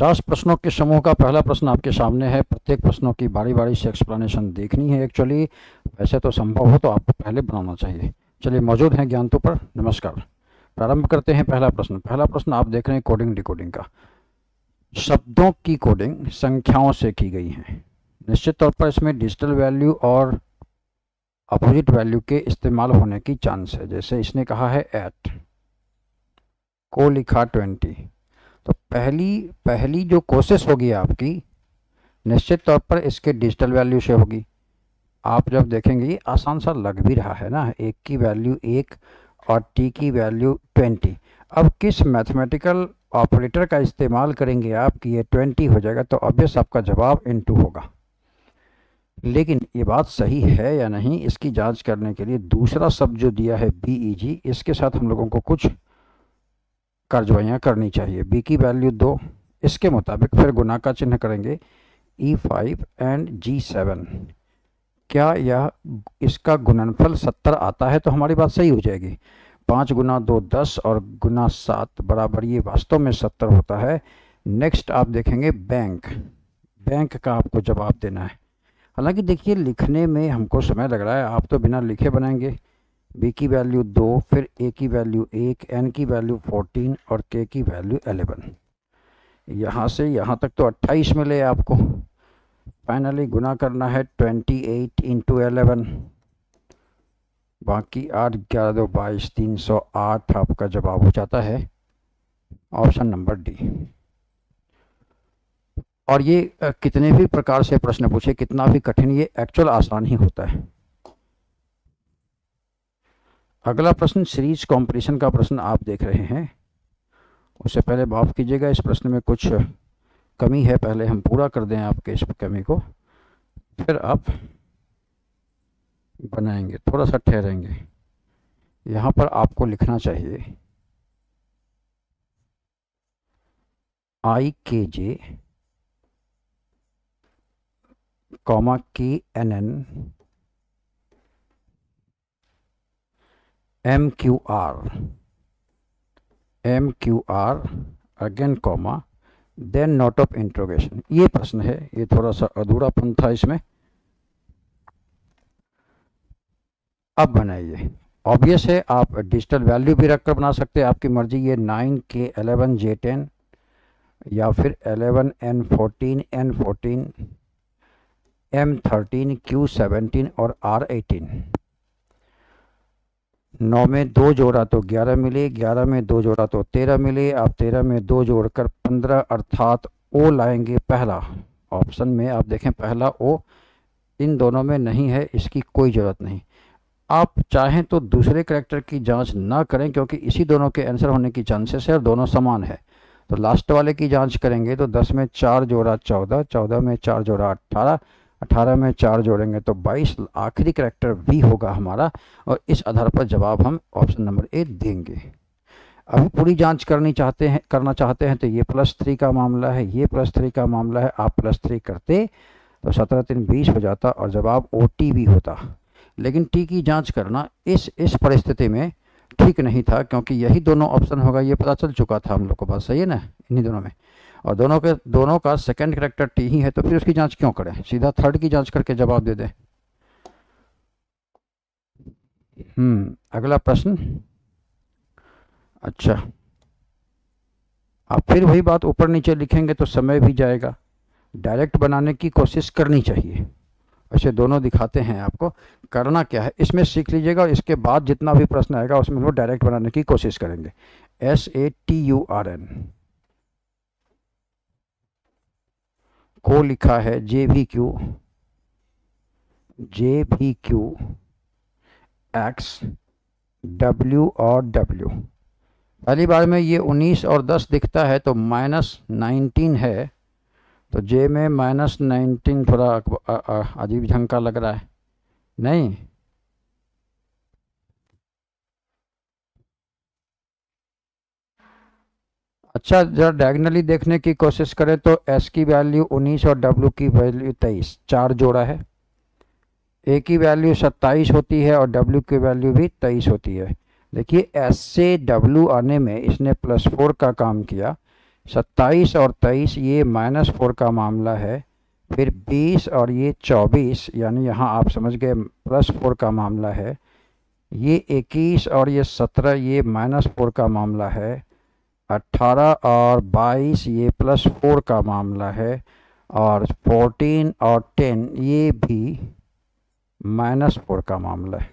50 प्रश्नों के समूह का पहला प्रश्न आपके सामने है प्रत्येक प्रश्नों की बारी बारी से एक्सप्लेनेशन देखनी है एक्चुअली वैसे तो संभव हो तो आपको पहले बनाना चाहिए चलिए मौजूद हैं ज्ञान तो पर नमस्कार प्रारंभ करते हैं पहला प्रश्न पहला प्रश्न आप देख रहे हैं कोडिंग डिकोडिंग का शब्दों की कोडिंग संख्याओं से की गई है निश्चित तौर पर इसमें डिजिटल वैल्यू और अपोजिट वैल्यू के इस्तेमाल होने की चांस है जैसे इसने कहा है एट को लिखा ट्वेंटी तो पहली पहली जो कोशिश होगी आपकी निश्चित तौर पर इसके डिजिटल वैल्यू से होगी आप जब देखेंगे ये आसान सा लग भी रहा है ना एक की वैल्यू एक और टी की वैल्यू ट्वेंटी अब किस मैथमेटिकल ऑपरेटर का इस्तेमाल करेंगे आप कि ये ट्वेंटी हो जाएगा तो ऑब्वियस आपका जवाब इन होगा लेकिन ये बात सही है या नहीं इसकी जांच करने के लिए दूसरा शब्द जो दिया है बी ई जी इसके साथ हम लोगों को कुछ कार्रवाइयाँ करनी चाहिए बी की वैल्यू दो इसके मुताबिक फिर गुना का चिन्ह करेंगे E five and G seven क्या यह इसका गुणनफल सत्तर आता है तो हमारी बात सही हो जाएगी पाँच गुना दो दस और गुना सात बराबर ये वास्तव में सत्तर होता है नेक्स्ट आप देखेंगे बैंक बैंक का आपको जवाब देना है हालांकि देखिए लिखने में हमको समय लग रहा है आप तो बिना लिखे बनाएंगे बी की वैल्यू दो फिर ए की वैल्यू एक एन की वैल्यू फोर्टीन और के की वैल्यू एलेवन यहाँ से यहाँ तक तो अट्ठाईस मिले आपको फाइनली गुना करना है ट्वेंटी एट इंटू एलेवन बाकी आठ ग्यारह दो बाईस तीन सौ आठ आपका जवाब हो जाता है ऑप्शन नंबर डी और ये कितने भी प्रकार से प्रश्न पूछे कितना भी कठिन ये एक्चुअल आसान ही होता है अगला प्रश्न सीरीज कंपटीशन का प्रश्न आप देख रहे हैं उससे पहले माफ़ कीजिएगा इस प्रश्न में कुछ कमी है पहले हम पूरा कर दें आपके इस कमी को फिर आप बनाएंगे थोड़ा सा ठहरेंगे यहाँ पर आपको लिखना चाहिए I K J comma K N N M Q R M Q R again comma then note of interrogation ये प्रश्न है ये थोड़ा सा अधूरापन था इसमें अब बनाइए ऑब्वियस है आप डिजिटल वैल्यू भी रखकर बना सकते हैं आपकी मर्जी ये नाइन के एलेवन जे टेन या फिर eleven N fourteen N fourteen M thirteen Q seventeen और आर एटीन नौ में दो जोड़ा तो ग्यारह मिले ग्यारह में दो जोड़ा तो तेरह मिले आप तेरह में दो जोड़कर पंद्रह अर्थात ओ लाएंगे पहला ऑप्शन में आप देखें पहला ओ इन दोनों में नहीं है इसकी कोई ज़रूरत नहीं आप चाहें तो दूसरे करेक्टर की जांच ना करें क्योंकि इसी दोनों के आंसर होने की चांसेस है और दोनों समान है तो लास्ट वाले की जांच करेंगे तो 10 में चार जोड़ा 14, 14 में चार जोड़ा 18 में चार जोड़ेंगे तो 22 आखिरी करेक्टर वी होगा हमारा और इस आधार पर जवाब हम ऑप्शन नंबर ए देंगे अभी पूरी जांच करनी चाहते हैं करना चाहते हैं तो ये प्लस थ्री का मामला है ये प्लस थ्री का मामला है आप प्लस थ्री करते तो सत्रह तीन बीस हो जाता और जवाब ओ टी भी होता लेकिन टी की जांच करना इस इस परिस्थिति में ठीक नहीं था क्योंकि यही दोनों ऑप्शन होगा ये पता चल चुका था हम लोग को बात सही है ना इन्हीं दोनों में और दोनों के दोनों का सेकेंड करेक्टर टी ही है तो फिर उसकी जाँच क्यों करें सीधा थर्ड की जाँच करके जवाब दे दें हम्म, अगला प्रश्न अच्छा आप फिर वही बात ऊपर नीचे लिखेंगे तो समय भी जाएगा डायरेक्ट बनाने की कोशिश करनी चाहिए ऐसे अच्छा, दोनों दिखाते हैं आपको करना क्या है इसमें सीख लीजिएगा और इसके बाद जितना भी प्रश्न आएगा उसमें वो डायरेक्ट बनाने की कोशिश करेंगे S A T U R N को लिखा है जे भी क्यू जे भी क्यू एक्स डब्ल्यू और डब्ल्यू पहली बार में ये 19 और 10 दिखता है तो माइनस नाइनटीन है तो जे में माइनस नाइनटीन थोड़ा अजीब ढंग का लग रहा है नहीं अच्छा जरा डायगनली देखने की कोशिश करें तो एस की वैल्यू 19 और डब्ल्यू की वैल्यू 23 चार जोड़ा है ए की वैल्यू 27 होती है और डब्ल्यू की वैल्यू भी 23 होती है देखिए एस से डब्ल्यू आने में इसने प्लस फोर का काम किया 27 और 23 ये माइनस फोर का मामला है फिर 20 और ये 24 यानी यहाँ आप समझ गए प्लस फोर का मामला है ये 21 और ये 17 ये माइनस फोर का मामला है 18 और 22 ये प्लस फोर का मामला है और 14 और 10 ये भी माइनस फोर का मामला है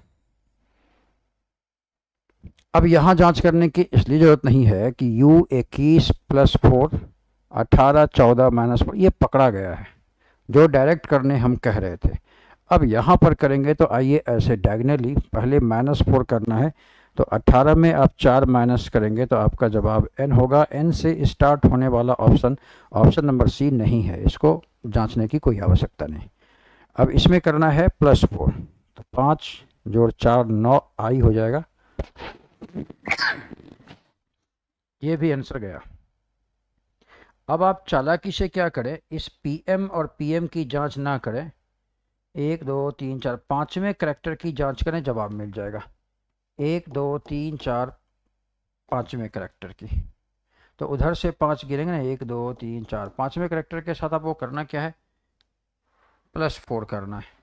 अब यहाँ जांच करने की इसलिए ज़रूरत नहीं है कि u इक्कीस प्लस फोर अट्ठारह चौदह माइनस फोर ये पकड़ा गया है जो डायरेक्ट करने हम कह रहे थे अब यहाँ पर करेंगे तो आइए ऐसे डायगनली पहले माइनस फोर करना है तो 18 में आप चार माइनस करेंगे तो आपका जवाब एन होगा एन से स्टार्ट होने वाला ऑप्शन ऑप्शन नंबर सी नहीं है इसको जांचने की कोई आवश्यकता नहीं अब इसमें करना है प्लस फोर तो पाँच जोड़ चार नौ आई हो जाएगा ये भी आंसर गया अब आप चालाकी से क्या करें इस पीएम और पीएम की जांच ना करें एक दो तीन चार पाँचवें करेक्टर की जांच करें जवाब मिल जाएगा एक दो तीन चार पाँचवें करेक्टर की तो उधर से पाँच गिरेंगे ना एक दो तीन चार पाँचवें करेक्टर के साथ आपको करना क्या है प्लस फोर करना है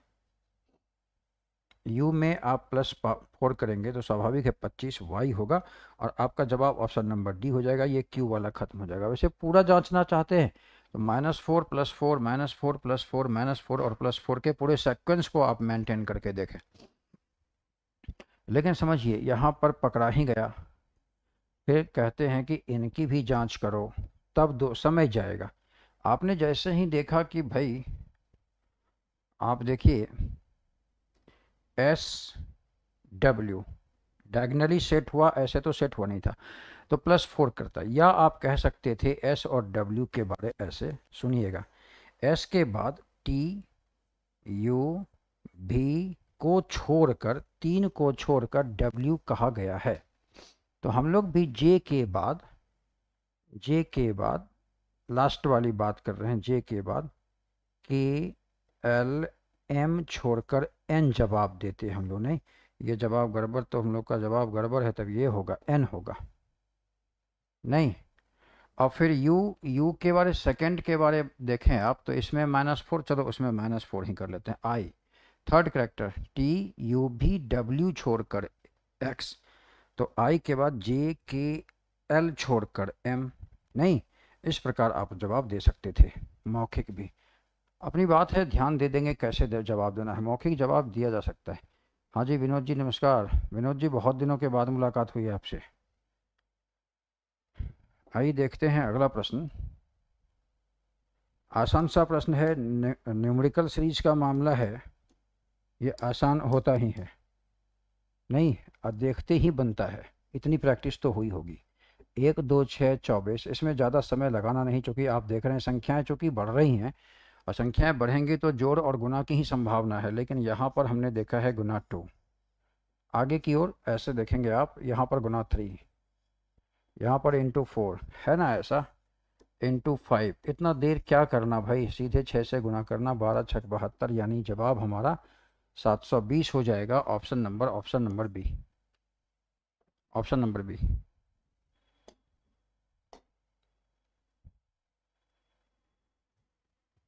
यू में आप प्लस फोर करेंगे तो स्वाभाविक है पच्चीस वाई होगा और आपका जवाब ऑप्शन नंबर डी हो जाएगा ये क्यू वाला खत्म हो जाएगा वैसे पूरा जांचना चाहते हैं तो minus four plus four minus four plus four minus four और प्लस फोर के पूरे सेक्वेंस को आप मेंटेन करके देखें लेकिन समझिए यहाँ पर पकड़ा ही गया फिर कहते हैं कि इनकी भी जांच करो तब दो समझ जाएगा आपने जैसे ही देखा कि भाई आप देखिए एस डब्ल्यू डायगनली सेट हुआ ऐसे तो सेट हुआ नहीं था तो प्लस फोर करता या आप कह सकते थे एस और डब्ल्यू के बारे ऐसे सुनिएगा एस के बाद टी यू भी को छोड़कर तीन को छोड़कर डब्ल्यू कहा गया है तो हम लोग भी जे के बाद जे के बाद लास्ट वाली बात कर रहे हैं जे के बाद के एल एम छोड़कर एन जवाब देते हम लोग नहीं ये जवाब गड़बड़ तो हम लोग का जवाब गड़बड़ है तब ये होगा एन होगा नहीं और फिर यू यू के बारे सेकंड के बारे देखें आप तो इसमें माइनस फोर चलो उसमें माइनस फोर ही कर लेते हैं I third character T U भी डब्ल्यू छोड़कर एक्स तो आई के बाद जे के एल छोड़कर एम नहीं इस प्रकार आप जवाब दे सकते थे मौखिक भी अपनी बात है ध्यान दे देंगे कैसे दे जवाब देना है मौखिक जवाब दिया जा सकता है हाँ जी विनोद जी नमस्कार विनोद जी बहुत दिनों के बाद मुलाकात हुई है आपसे आइए देखते हैं अगला प्रश्न आसान सा प्रश्न है न्यूमरिकल सीरीज का मामला है ये आसान होता ही है नहीं अब देखते ही बनता है इतनी प्रैक्टिस तो हुई होगी एक दो छः चौबीस इसमें ज़्यादा समय लगाना नहीं चूँकि आप देख रहे हैं संख्याएं चूँकि बढ़ रही हैं और संख्याएं बढ़ेंगी तो जोड़ और गुना की ही संभावना है लेकिन यहाँ पर हमने देखा है गुना टू आगे की ओर ऐसे देखेंगे आप यहाँ पर गुना थ्री यहाँ पर इंटू फोर है ना ऐसा इंटू फाइव इतना देर क्या करना भाई सीधे छः से गुना करना बारह छठ बहत्तर यानी जवाब हमारा 720 हो जाएगा option number option number B option number B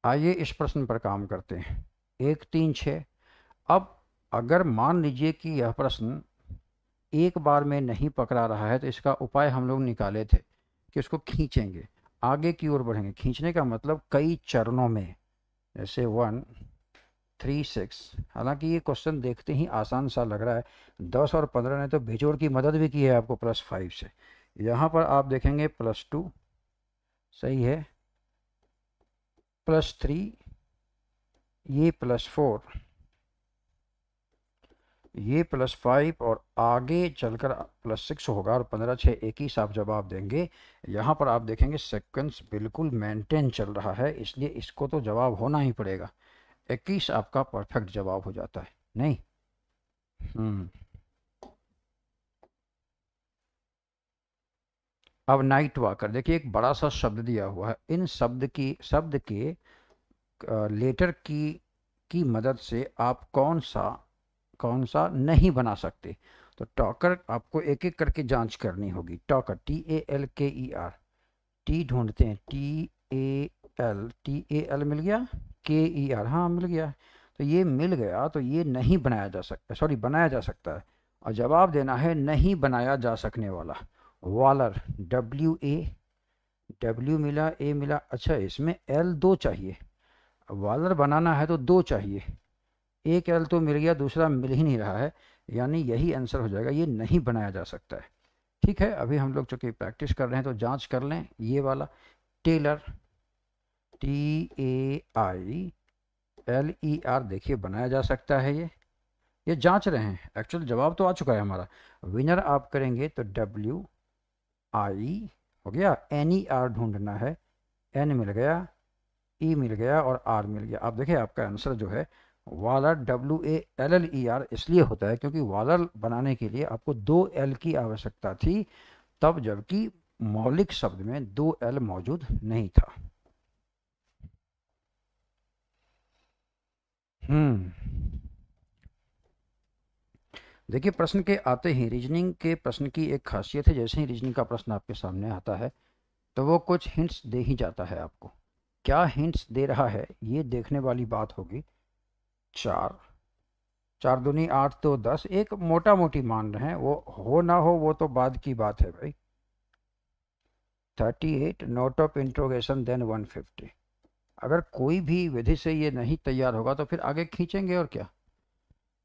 आइए इस प्रश्न पर काम करते हैं एक तीन छ अब अगर मान लीजिए कि यह प्रश्न एक बार में नहीं पकड़ा रहा है तो इसका उपाय हम लोग निकाले थे कि उसको खींचेंगे आगे की ओर बढ़ेंगे खींचने का मतलब कई चरणों में जैसे वन थ्री सिक्स हालांकि ये क्वेश्चन देखते ही आसान सा लग रहा है दस और पंद्रह ने तो भिजोड़ की मदद भी की है आपको प्लस फाइव से यहाँ पर आप देखेंगे प्लस टू सही है प्लस थ्री ये प्लस फोर ये प्लस फाइव और आगे चलकर प्लस सिक्स होगा और पंद्रह छः एक ही साफ जवाब देंगे यहाँ पर आप देखेंगे सेक्वेंस बिल्कुल मेंटेन चल रहा है इसलिए इसको तो जवाब होना ही पड़ेगा इक्कीस आपका परफेक्ट जवाब हो जाता है नहीं हम्म अब नाइट वाकर देखिए एक बड़ा सा शब्द दिया हुआ है इन शब्द की शब्द के लेटर की की मदद से आप कौन सा कौन सा नहीं बना सकते तो टॉकर आपको एक एक करके जांच करनी होगी टॉकर टी ए एल के ई आर टी ढूंढते हैं T A L T A L मिल गया के ई आर हाँ मिल गया तो ये मिल गया तो ये नहीं बनाया जा सकता सॉरी बनाया जा सकता है और जवाब देना है नहीं बनाया जा सकने वाला वालर डब्ल्यू ए डब्ल्यू मिला ए मिला अच्छा इसमें एल दो चाहिए वालर बनाना है तो दो चाहिए एक एल तो मिल गया दूसरा मिल ही नहीं रहा है यानी यही आंसर हो जाएगा ये नहीं बनाया जा सकता है ठीक है अभी हम लोग चूँकि प्रैक्टिस कर रहे हैं तो जांच कर लें ये वाला tailor T A I L E R देखिए बनाया जा सकता है ये ये जांच रहे हैं एक्चुअल जवाब तो आ चुका है हमारा विनर आप करेंगे तो डब्ल्यू आई हो गया एन ई आर ढूंढना है एन मिल गया ई e मिल गया और आर मिल गया आप देखिए आपका आंसर जो है waller W A L L E R इसलिए होता है क्योंकि वालर बनाने के लिए आपको दो एल की आवश्यकता थी तब जबकि मौलिक शब्द में दो एल मौजूद नहीं था हम्म देखिए प्रश्न के आते ही रीजनिंग के प्रश्न की एक खासियत है जैसे ही रीजनिंग का प्रश्न आपके सामने आता है तो वो कुछ हिंट्स दे ही जाता है आपको क्या हिंट्स दे रहा है ये देखने वाली बात होगी चार चार दुनी आठ तो दस एक मोटा मोटी मान रहे हैं वो हो ना हो वो तो बाद की बात है भाई thirty eight note of interrogation then one fifty अगर कोई भी विधि से ये नहीं तैयार होगा तो फिर आगे खींचेंगे और क्या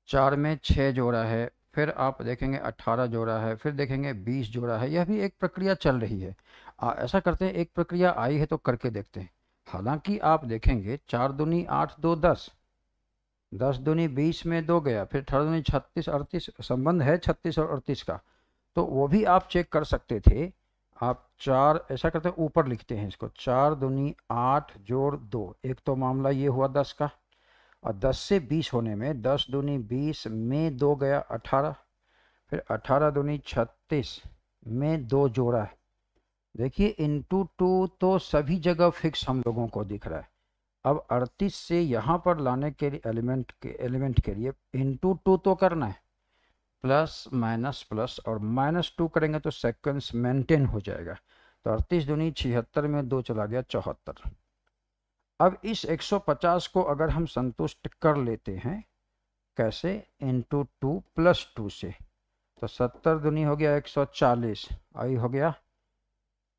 चार में छः जोड़ा है फिर आप देखेंगे अट्ठारह जोड़ा है फिर देखेंगे बीस जोड़ा है यह भी एक प्रक्रिया चल रही है आ, ऐसा करते हैं एक प्रक्रिया आई है तो करके देखते हैं हालांकि आप देखेंगे चार दूनी आठ दो दस दस दूनी बीस में दो गया फिर अठारह दुनी छत्तीस अड़तीस संबंध है छत्तीस और अड़तीस का तो वो भी आप चेक कर सकते थे आप चार ऐसा करते हैं ऊपर लिखते हैं इसको चार दुनी आठ जोड़ दो एक तो मामला ये हुआ दस का और दस से बीस होने में दस दुनी बीस में दो गया अठारह फिर अठारह दूनी छत्तीस में दो जोड़ा है देखिए इंटू टू तो सभी जगह फिक्स हम लोगों को दिख रहा है अब अड़तीस से यहाँ पर लाने के लिए एलिमेंट के एलिमेंट के लिए इंटू टू तो करना है प्लस माइनस प्लस और माइनस टू करेंगे तो सेक्वेंस मेंटेन हो जाएगा तो अड़तीस दूनी छिहत्तर में दो चला गया चौहत्तर अब इस 150 को अगर हम संतुष्ट कर लेते हैं कैसे इंटू टू प्लस टू से तो सत्तर दूनी हो गया 140 आई हो गया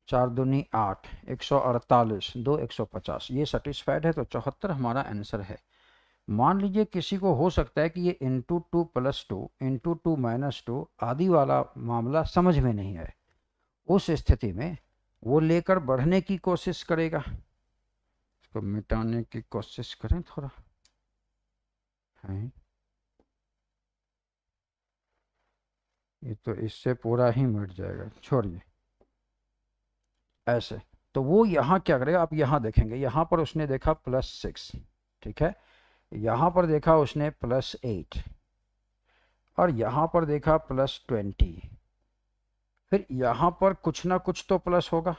चार दूनी आठ एक सौ अड़तालीस दो एक सौ पचास ये सेटिस्फाइड है तो चौहत्तर हमारा आंसर है मान लीजिए किसी को हो सकता है कि ये into two plus two into two minus two आदि वाला मामला समझ में नहीं आए उस स्थिति में वो लेकर बढ़ने की कोशिश करेगा इसको मिटाने की कोशिश करें थोड़ा है ये तो इससे पूरा ही मिट जाएगा छोड़िए ऐसे तो वो यहाँ क्या करेगा आप यहाँ देखेंगे यहाँ पर उसने देखा प्लस सिक्स ठीक है यहाँ पर देखा उसने प्लस एट और यहाँ पर देखा प्लस ट्वेंटी फिर यहाँ पर कुछ ना कुछ तो प्लस होगा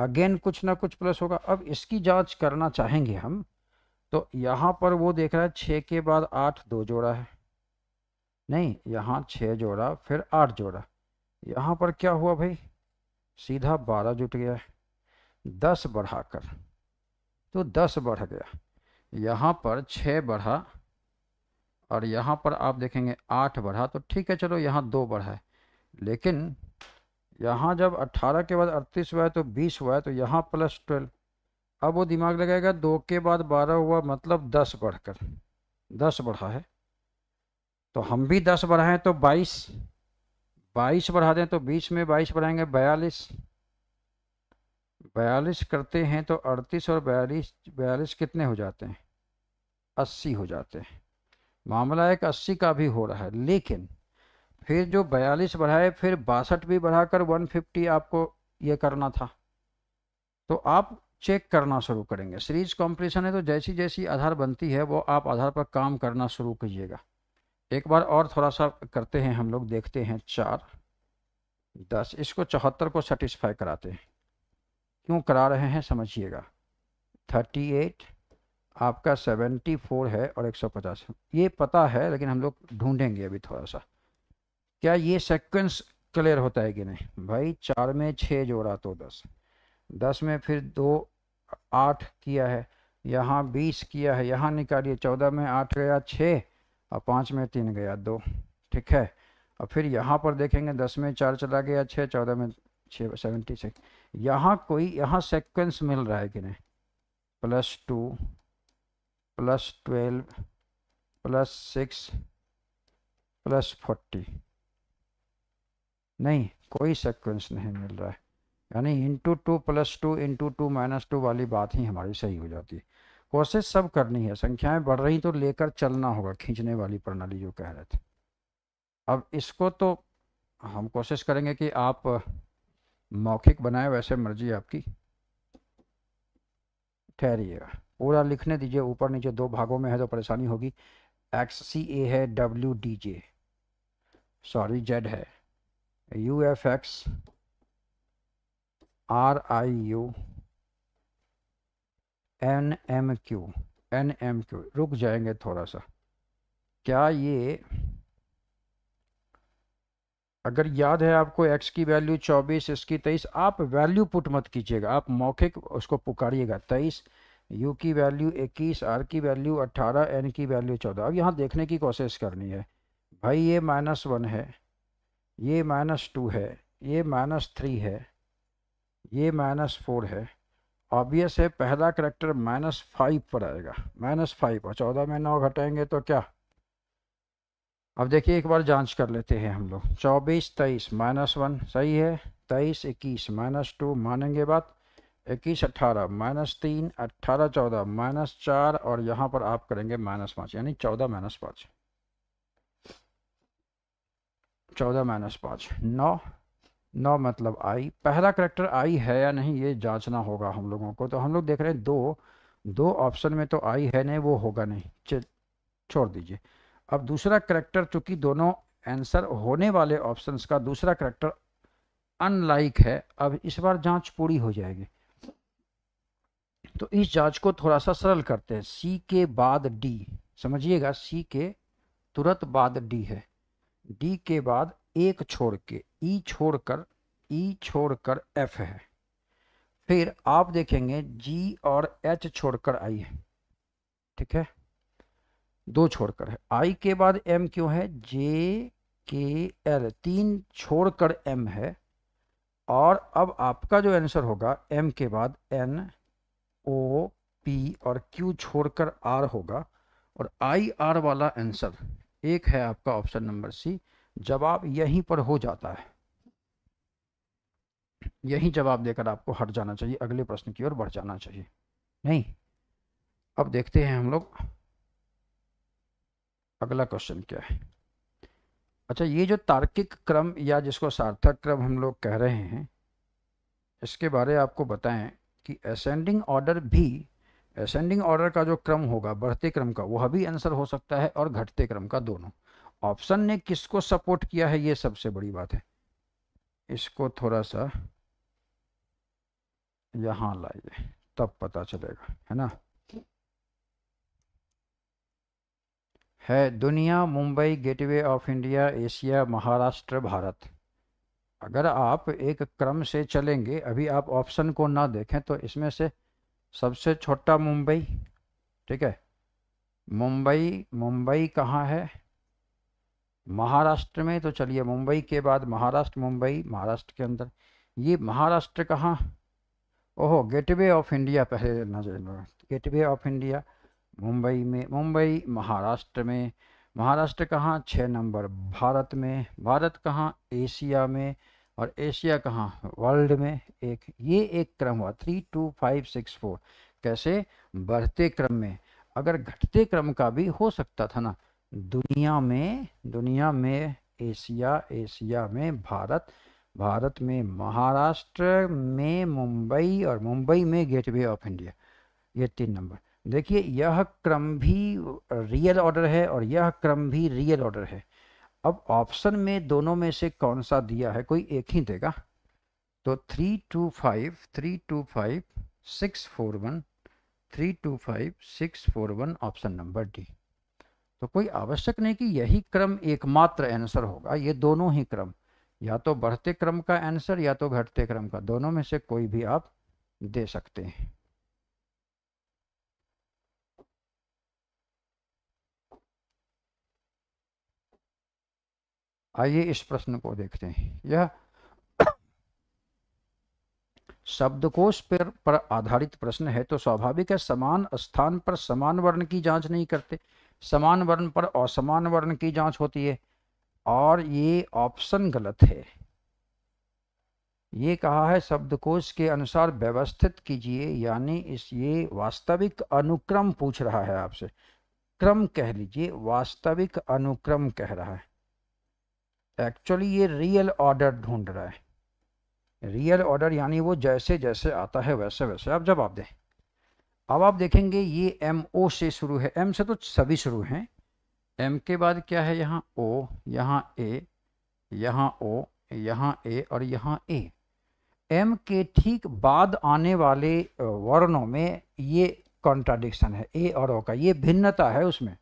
अगेन कुछ ना कुछ प्लस होगा अब इसकी जांच करना चाहेंगे हम तो यहाँ पर वो देख रहा है छः के बाद आठ दो जोड़ा है नहीं यहाँ छः जोड़ा फिर आठ जोड़ा यहाँ पर क्या हुआ भाई सीधा बारह जुट गया है दस बढ़ाकर तो दस बढ़ गया यहाँ पर छः बढ़ा और यहाँ पर आप देखेंगे आठ बढ़ा तो ठीक है चलो यहाँ दो बढ़ा है लेकिन यहाँ जब अट्ठारह के बाद अड़तीस हुआ है तो बीस हुआ है तो यहाँ प्लस ट्वेल्व अब वो दिमाग लगाएगा दो के बाद बारह हुआ मतलब दस बढ़कर दस बढ़ा है तो हम भी दस बढ़ाएं तो बाईस बाईस बढ़ा दें तो बीस में बाईस बढ़ाएंगे बयालीस बयालीस करते हैं तो अड़तीस और बयालीस बयालीस कितने हो जाते हैं अस्सी हो जाते हैं मामला एक अस्सी का भी हो रहा है लेकिन फिर जो बयालीस बढ़ाए फिर बासठ भी बढ़ाकर वन फिफ्टी आपको ये करना था तो आप चेक करना शुरू करेंगे सीरीज कॉम्पिटिशन है तो जैसी जैसी आधार बनती है वो आप आधार पर काम करना शुरू कीजिएगा एक बार और थोड़ा सा करते हैं हम लोग देखते हैं चार दस इसको चौहत्तर को सेटिस्फाई कराते हैं क्यों करा रहे हैं समझिएगा 38 आपका 74 है और 150 ये पता है लेकिन हम लोग ढूंढेंगे अभी थोड़ा सा क्या ये सेक्वेंस क्लियर होता है कि नहीं भाई चार में छः जोड़ा तो दस दस में फिर दो आठ किया है यहाँ बीस किया है यहाँ निकालिए चौदह में आठ गया छः और पाँच में तीन गया दो ठीक है और फिर यहाँ पर देखेंगे दस में चार चला गया छः चौदह में छः सेवेंटी सिक्स यहाँ कोई यहाँ सेक्वेंस मिल रहा है कि नहीं plus two plus twelve plus six plus forty नहीं कोई सेक्वेंस नहीं मिल रहा है यानी into two plus two into two minus two वाली बात ही हमारी सही हो जाती है कोशिश सब करनी है संख्याएं बढ़ रही तो लेकर चलना होगा खींचने वाली प्रणाली जो कह रहे थे अब इसको तो हम कोशिश करेंगे कि आप मौखिक बनाए वैसे मर्जी आपकी ठहरिएगा पूरा लिखने दीजिए ऊपर नीचे दो भागों में है तो परेशानी होगी एक्स सी ए है W D J sorry Z है U F X R I U N M Q N M Q रुक जाएंगे थोड़ा सा क्या ये अगर याद है आपको एक्स की वैल्यू चौबीस इसकी तेईस आप वैल्यू पुट मत कीजिएगा आप मौखिक उसको पुकारिएगा तेईस यू की वैल्यू इक्कीस आर की वैल्यू अट्ठारह एन की वैल्यू चौदह अब यहाँ देखने की कोशिश करनी है भाई ये माइनस वन है ये माइनस टू है ये माइनस थ्री है ये माइनस फोर है ऑब्वियस है पहला करेक्टर माइनस फाइव पर आएगा माइनस फाइव और चौदह में नौ घटाएंगे तो क्या अब देखिए एक बार जांच कर लेते हैं हम लोग चौबीस तेईस माइनस वन सही है तेईस इक्कीस माइनस टू मानेंगे बात इक्कीस अट्ठारह माइनस तीन अट्ठारह चौदह माइनस चार और यहाँ पर आप करेंगे माइनस पाँच यानी चौदह माइनस पाँच चौदह माइनस पाँच नौ नौ मतलब आई पहला करेक्टर आई है या नहीं ये जांचना होगा हम लोगों को तो हम लोग देख रहे हैं दो दो ऑप्शन में तो आई है नहीं वो होगा नहीं छोड़ दीजिए अब दूसरा करेक्टर चूंकि दोनों आंसर होने वाले ऑप्शंस का दूसरा करेक्टर अनलाइक है अब इस बार जांच पूरी हो जाएगी तो इस जांच को थोड़ा सा सरल करते हैं सी के बाद डी समझिएगा सी के तुरंत बाद डी है डी के बाद एक छोड़ के ई e छोड़कर ई e छोड़कर एफ है फिर आप देखेंगे जी और एच छोड़कर आई है ठीक है दो छोड़कर है आई के बाद एम क्यों है जे के एल तीन छोड़कर एम है और अब आपका जो आंसर होगा एम के बाद एन ओ पी और क्यू छोड़कर आर होगा और आई आर वाला आंसर एक है आपका ऑप्शन नंबर सी जवाब यहीं पर हो जाता है यही जवाब देकर आपको हट जाना चाहिए अगले प्रश्न की ओर बढ़ जाना चाहिए नहीं अब देखते हैं हम लोग अगला क्वेश्चन क्या है अच्छा ये जो तार्किक क्रम या जिसको सार्थक क्रम हम लोग कह रहे हैं इसके बारे आपको बताएं कि असेंडिंग ऑर्डर भी असेंडिंग ऑर्डर का जो क्रम होगा बढ़ते क्रम का वह भी आंसर हो सकता है और घटते क्रम का दोनों ऑप्शन ने किसको सपोर्ट किया है ये सबसे बड़ी बात है इसको थोड़ा सा यहाँ लाइए तब पता चलेगा है ना है दुनिया Mumbai gateway of India Asia Maharashtra Bharat अगर आप एक क्रम से चलेंगे अभी आप ऑप्शन को ना देखें तो इसमें से सबसे छोटा मुंबई ठीक है मुंबई मुंबई कहाँ है महाराष्ट्र में तो चलिए मुंबई के बाद महाराष्ट्र मुंबई महाराष्ट्र के अंदर ये महाराष्ट्र कहाँ ओहो गेटवे ऑफ इंडिया पहले नजर गेटवे ऑफ इंडिया मुंबई में मुंबई महाराष्ट्र में महाराष्ट्र कहाँ छः नंबर भारत में भारत कहाँ एशिया में और एशिया कहाँ वर्ल्ड में एक ये एक क्रम हुआ three two five six four कैसे बढ़ते क्रम में अगर घटते क्रम का भी हो सकता था ना दुनिया में दुनिया में एशिया एशिया में भारत भारत में महाराष्ट्र में मुंबई और मुंबई में गेटवे ऑफ इंडिया ये तीन नंबर देखिए यह क्रम भी रियल ऑर्डर है और यह क्रम भी रियल ऑर्डर है अब ऑप्शन में दोनों में से कौन सा दिया है कोई एक ही देगा तो three two five three two five six four one three two five six four one option number D तो कोई आवश्यक नहीं कि यही क्रम एकमात्र आंसर होगा ये दोनों ही क्रम या तो बढ़ते क्रम का आंसर या तो घटते क्रम का दोनों में से कोई भी आप दे सकते हैं आइए इस प्रश्न को देखते हैं यह शब्दकोश पर पर आधारित प्रश्न है तो स्वाभाविक है समान स्थान पर समान वर्ण की जांच नहीं करते समान वर्ण पर असमान वर्ण की जांच होती है और ये ऑप्शन गलत है ये कहा है शब्दकोश के अनुसार व्यवस्थित कीजिए यानी इस ये वास्तविक अनुक्रम पूछ रहा है आपसे क्रम कह लीजिए वास्तविक अनुक्रम कह रहा है एक्चुअली ये रियल ऑर्डर ढूंढ रहा है रियल ऑर्डर यानी वो जैसे जैसे आता है वैसे वैसे आप जवाब दें अब आप देखेंगे ये एम ओ से शुरू है एम से तो सभी शुरू हैं एम के बाद क्या है यहाँ ओ यहाँ ए यहाँ ओ यहाँ ए और यहाँ ए एम के ठीक बाद आने वाले वर्णों में ये कॉन्ट्राडिक्शन है ए और ओ का ये भिन्नता है उसमें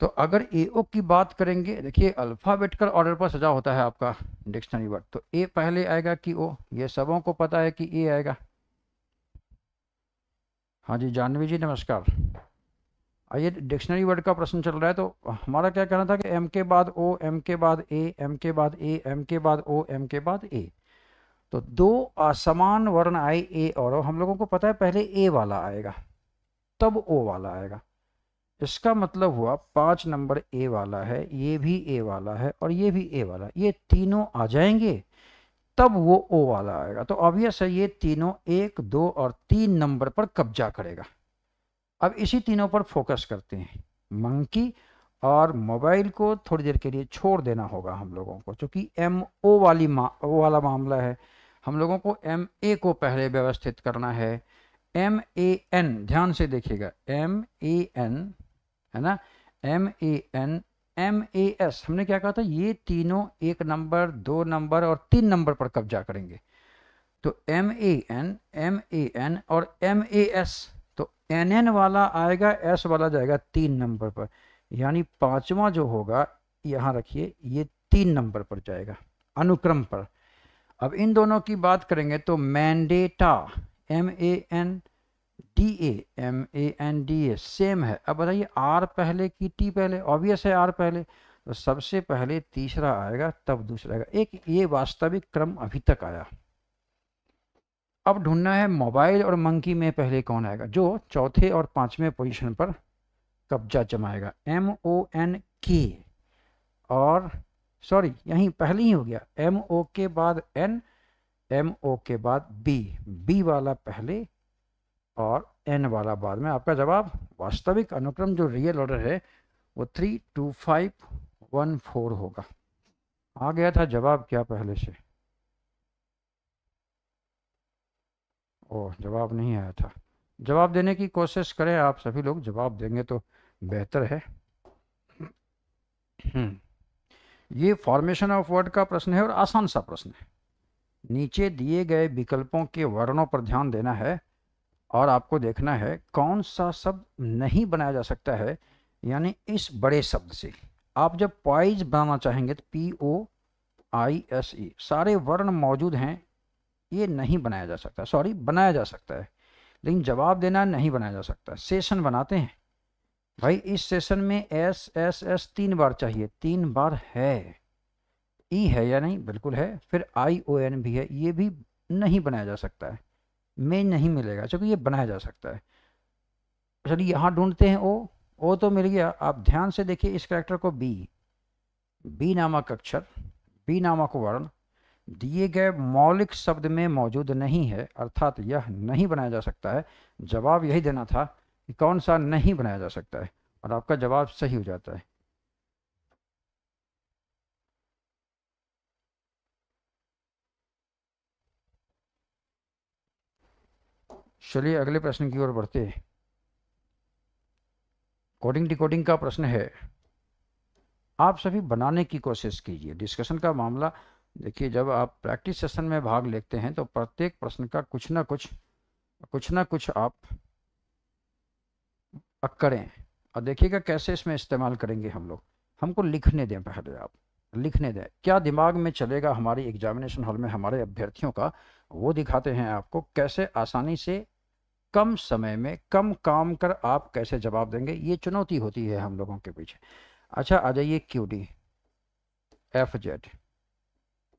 तो अगर ए ओ की बात करेंगे देखिए अल्फ़ाबेटिकल ऑर्डर पर सजा होता है आपका डिक्शनरी वर्ड तो ए पहले आएगा कि ओ ये सबों को पता है कि ए आएगा हाँ जी जानवी जी नमस्कार ये डिक्शनरी वर्ड का प्रश्न चल रहा है तो हमारा क्या कहना था कि एम के बाद ओ एम के बाद ए एम के बाद ए एम के बाद ओ एम के बाद ए तो दो असमान वर्ण आए ए और ओ हम लोगों को पता है पहले ए वाला आएगा तब ओ वाला आएगा इसका मतलब हुआ पाँच नंबर ए वाला है ये भी ए वाला है और ये भी ए वाला ये तीनों आ जाएंगे तब वो ओ वाला आएगा तो ऑब्वियस है ये तीनों एक दो और तीन नंबर पर कब्जा करेगा अब इसी तीनों पर फोकस करते हैं मंकी और मोबाइल को थोड़ी देर के लिए छोड़ देना होगा हम लोगों को क्योंकि एम ओ वाली मा ओ वाला मामला है हम लोगों को एम ए को पहले व्यवस्थित करना है एम ए एन ध्यान से देखिएगा एम ए एन है ना M A N M A S हमने क्या कहा था ये तीनों एक नंबर दो नंबर और तीन नंबर पर कब्जा करेंगे तो M A N M A N और एम ए एस तो एन एन वाला आएगा एस वाला जाएगा तीन नंबर पर यानी पांचवा जो होगा यहां रखिए ये तीन नंबर पर जाएगा अनुक्रम पर अब इन दोनों की बात करेंगे तो मैंडेटा M A N D A M A N D A same है अब बताइए आर पहले की टी पहले ऑब्वियस है आर पहले तो सबसे पहले तीसरा आएगा तब दूसरा आएगा एक ये वास्तविक क्रम अभी तक आया अब ढूंढना है मोबाइल और मंकी में पहले कौन आएगा जो चौथे और पांचवें पोजीशन पर कब्जा जमाएगा एम ओ एन के और सॉरी यहीं पहले ही हो गया एम ओ के बाद एन एम ओ के बाद बी बी वाला पहले और एन वाला बाद में आपका जवाब वास्तविक अनुक्रम जो रियल ऑर्डर है वो three two five one four होगा आ गया था जवाब क्या पहले से ओ जवाब नहीं आया था जवाब देने की कोशिश करें आप सभी लोग जवाब देंगे तो बेहतर है हम्म। ये फॉर्मेशन ऑफ वर्ड का प्रश्न है और आसान सा प्रश्न है नीचे दिए गए विकल्पों के वर्णों पर ध्यान देना है और आपको देखना है कौन सा शब्द नहीं बनाया जा सकता है यानी इस बड़े शब्द से आप जब पॉइज बनाना चाहेंगे तो P O I S E सारे वर्ण मौजूद हैं ये नहीं बनाया जा सकता सॉरी बनाया जा सकता है लेकिन जवाब देना नहीं बनाया जा सकता सेशन बनाते हैं भाई इस सेशन में एस एस एस तीन बार चाहिए तीन बार है ई e है या नहीं बिल्कुल है फिर आई ओ एन भी है ये भी नहीं बनाया जा सकता है में नहीं मिलेगा क्योंकि ये बनाया जा सकता है चलिए यहाँ ढूंढते हैं ओ ओ तो मिल गया आप ध्यान से देखिए इस करेक्टर को बी बी नामक अक्षर बी नामक वर्ण दिए गए मौलिक शब्द में मौजूद नहीं है अर्थात यह नहीं बनाया जा सकता है जवाब यही देना था कि कौन सा नहीं बनाया जा सकता है और आपका जवाब सही हो जाता है चलिए अगले प्रश्न की ओर बढ़ते हैं कोडिंग डिकोडिंग का प्रश्न है आप सभी बनाने की कोशिश कीजिए डिस्कशन का मामला देखिए जब आप प्रैक्टिस सेशन में भाग लेते हैं तो प्रत्येक प्रश्न का कुछ ना कुछ कुछ ना कुछ आप करें और देखिएगा कैसे इसमें इस्तेमाल करेंगे हम लोग हमको लिखने दें पहले आप लिखने दें क्या दिमाग में चलेगा हमारी एग्जामिनेशन हॉल में हमारे अभ्यर्थियों का वो दिखाते हैं आपको कैसे आसानी से कम समय में कम काम कर आप कैसे जवाब देंगे ये चुनौती होती है हम लोगों के पीछे अच्छा आ जाइए Q D F Z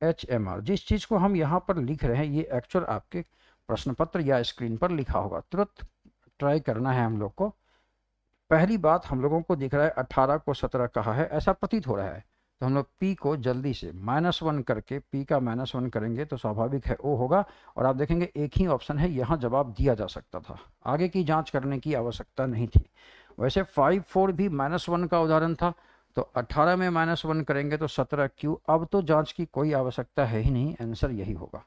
H M R जिस चीज़ को हम यहाँ पर लिख रहे हैं ये एक्चुअल आपके प्रश्न पत्र या स्क्रीन पर लिखा होगा तुरंत ट्राई करना है हम लोग को पहली बात हम लोगों को दिख रहा है अट्ठारह को सत्रह कहा है ऐसा प्रतीत हो रहा है तो हम लोग पी को जल्दी से माइनस वन करके पी का माइनस वन करेंगे तो स्वाभाविक है ओ होगा और आप देखेंगे एक ही ऑप्शन है यहाँ जवाब दिया जा सकता था आगे की जांच करने की आवश्यकता नहीं थी वैसे फाइव फोर भी माइनस वन का उदाहरण था तो अट्ठारह में माइनस वन करेंगे तो सत्रह क्यू अब तो जाँच की कोई आवश्यकता है ही नहीं आंसर यही होगा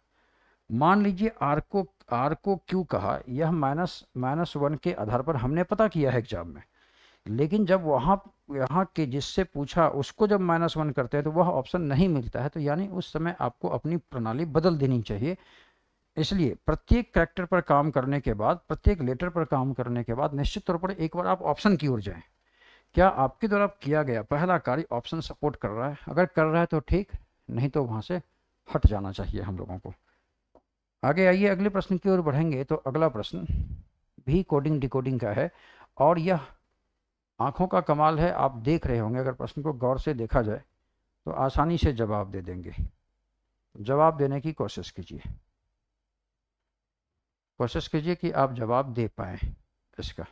मान लीजिए आर को आर को क्यू कहा यह माइनस माइनस वन के आधार पर हमने पता किया है एग्जाम में लेकिन जब वहाँ यहाँ के जिससे पूछा उसको जब माइनस वन करते हैं तो वह ऑप्शन नहीं मिलता है तो यानी उस समय आपको अपनी प्रणाली बदल देनी चाहिए इसलिए प्रत्येक करेक्टर पर काम करने के बाद प्रत्येक लेटर पर काम करने के बाद निश्चित तौर पर एक बार आप ऑप्शन की ओर जाएं क्या आपके द्वारा किया गया पहला कार्य ऑप्शन सपोर्ट कर रहा है अगर कर रहा है तो ठीक नहीं तो वहाँ से हट जाना चाहिए हम लोगों को आगे आइए अगले प्रश्न की ओर बढ़ेंगे तो अगला प्रश्न भी कोडिंग डिकोडिंग का है और यह आँखों का कमाल है आप देख रहे होंगे अगर प्रश्न को गौर से देखा जाए तो आसानी से जवाब दे देंगे जवाब देने की कोशिश कीजिए कोशिश कीजिए कि आप जवाब दे पाए इसका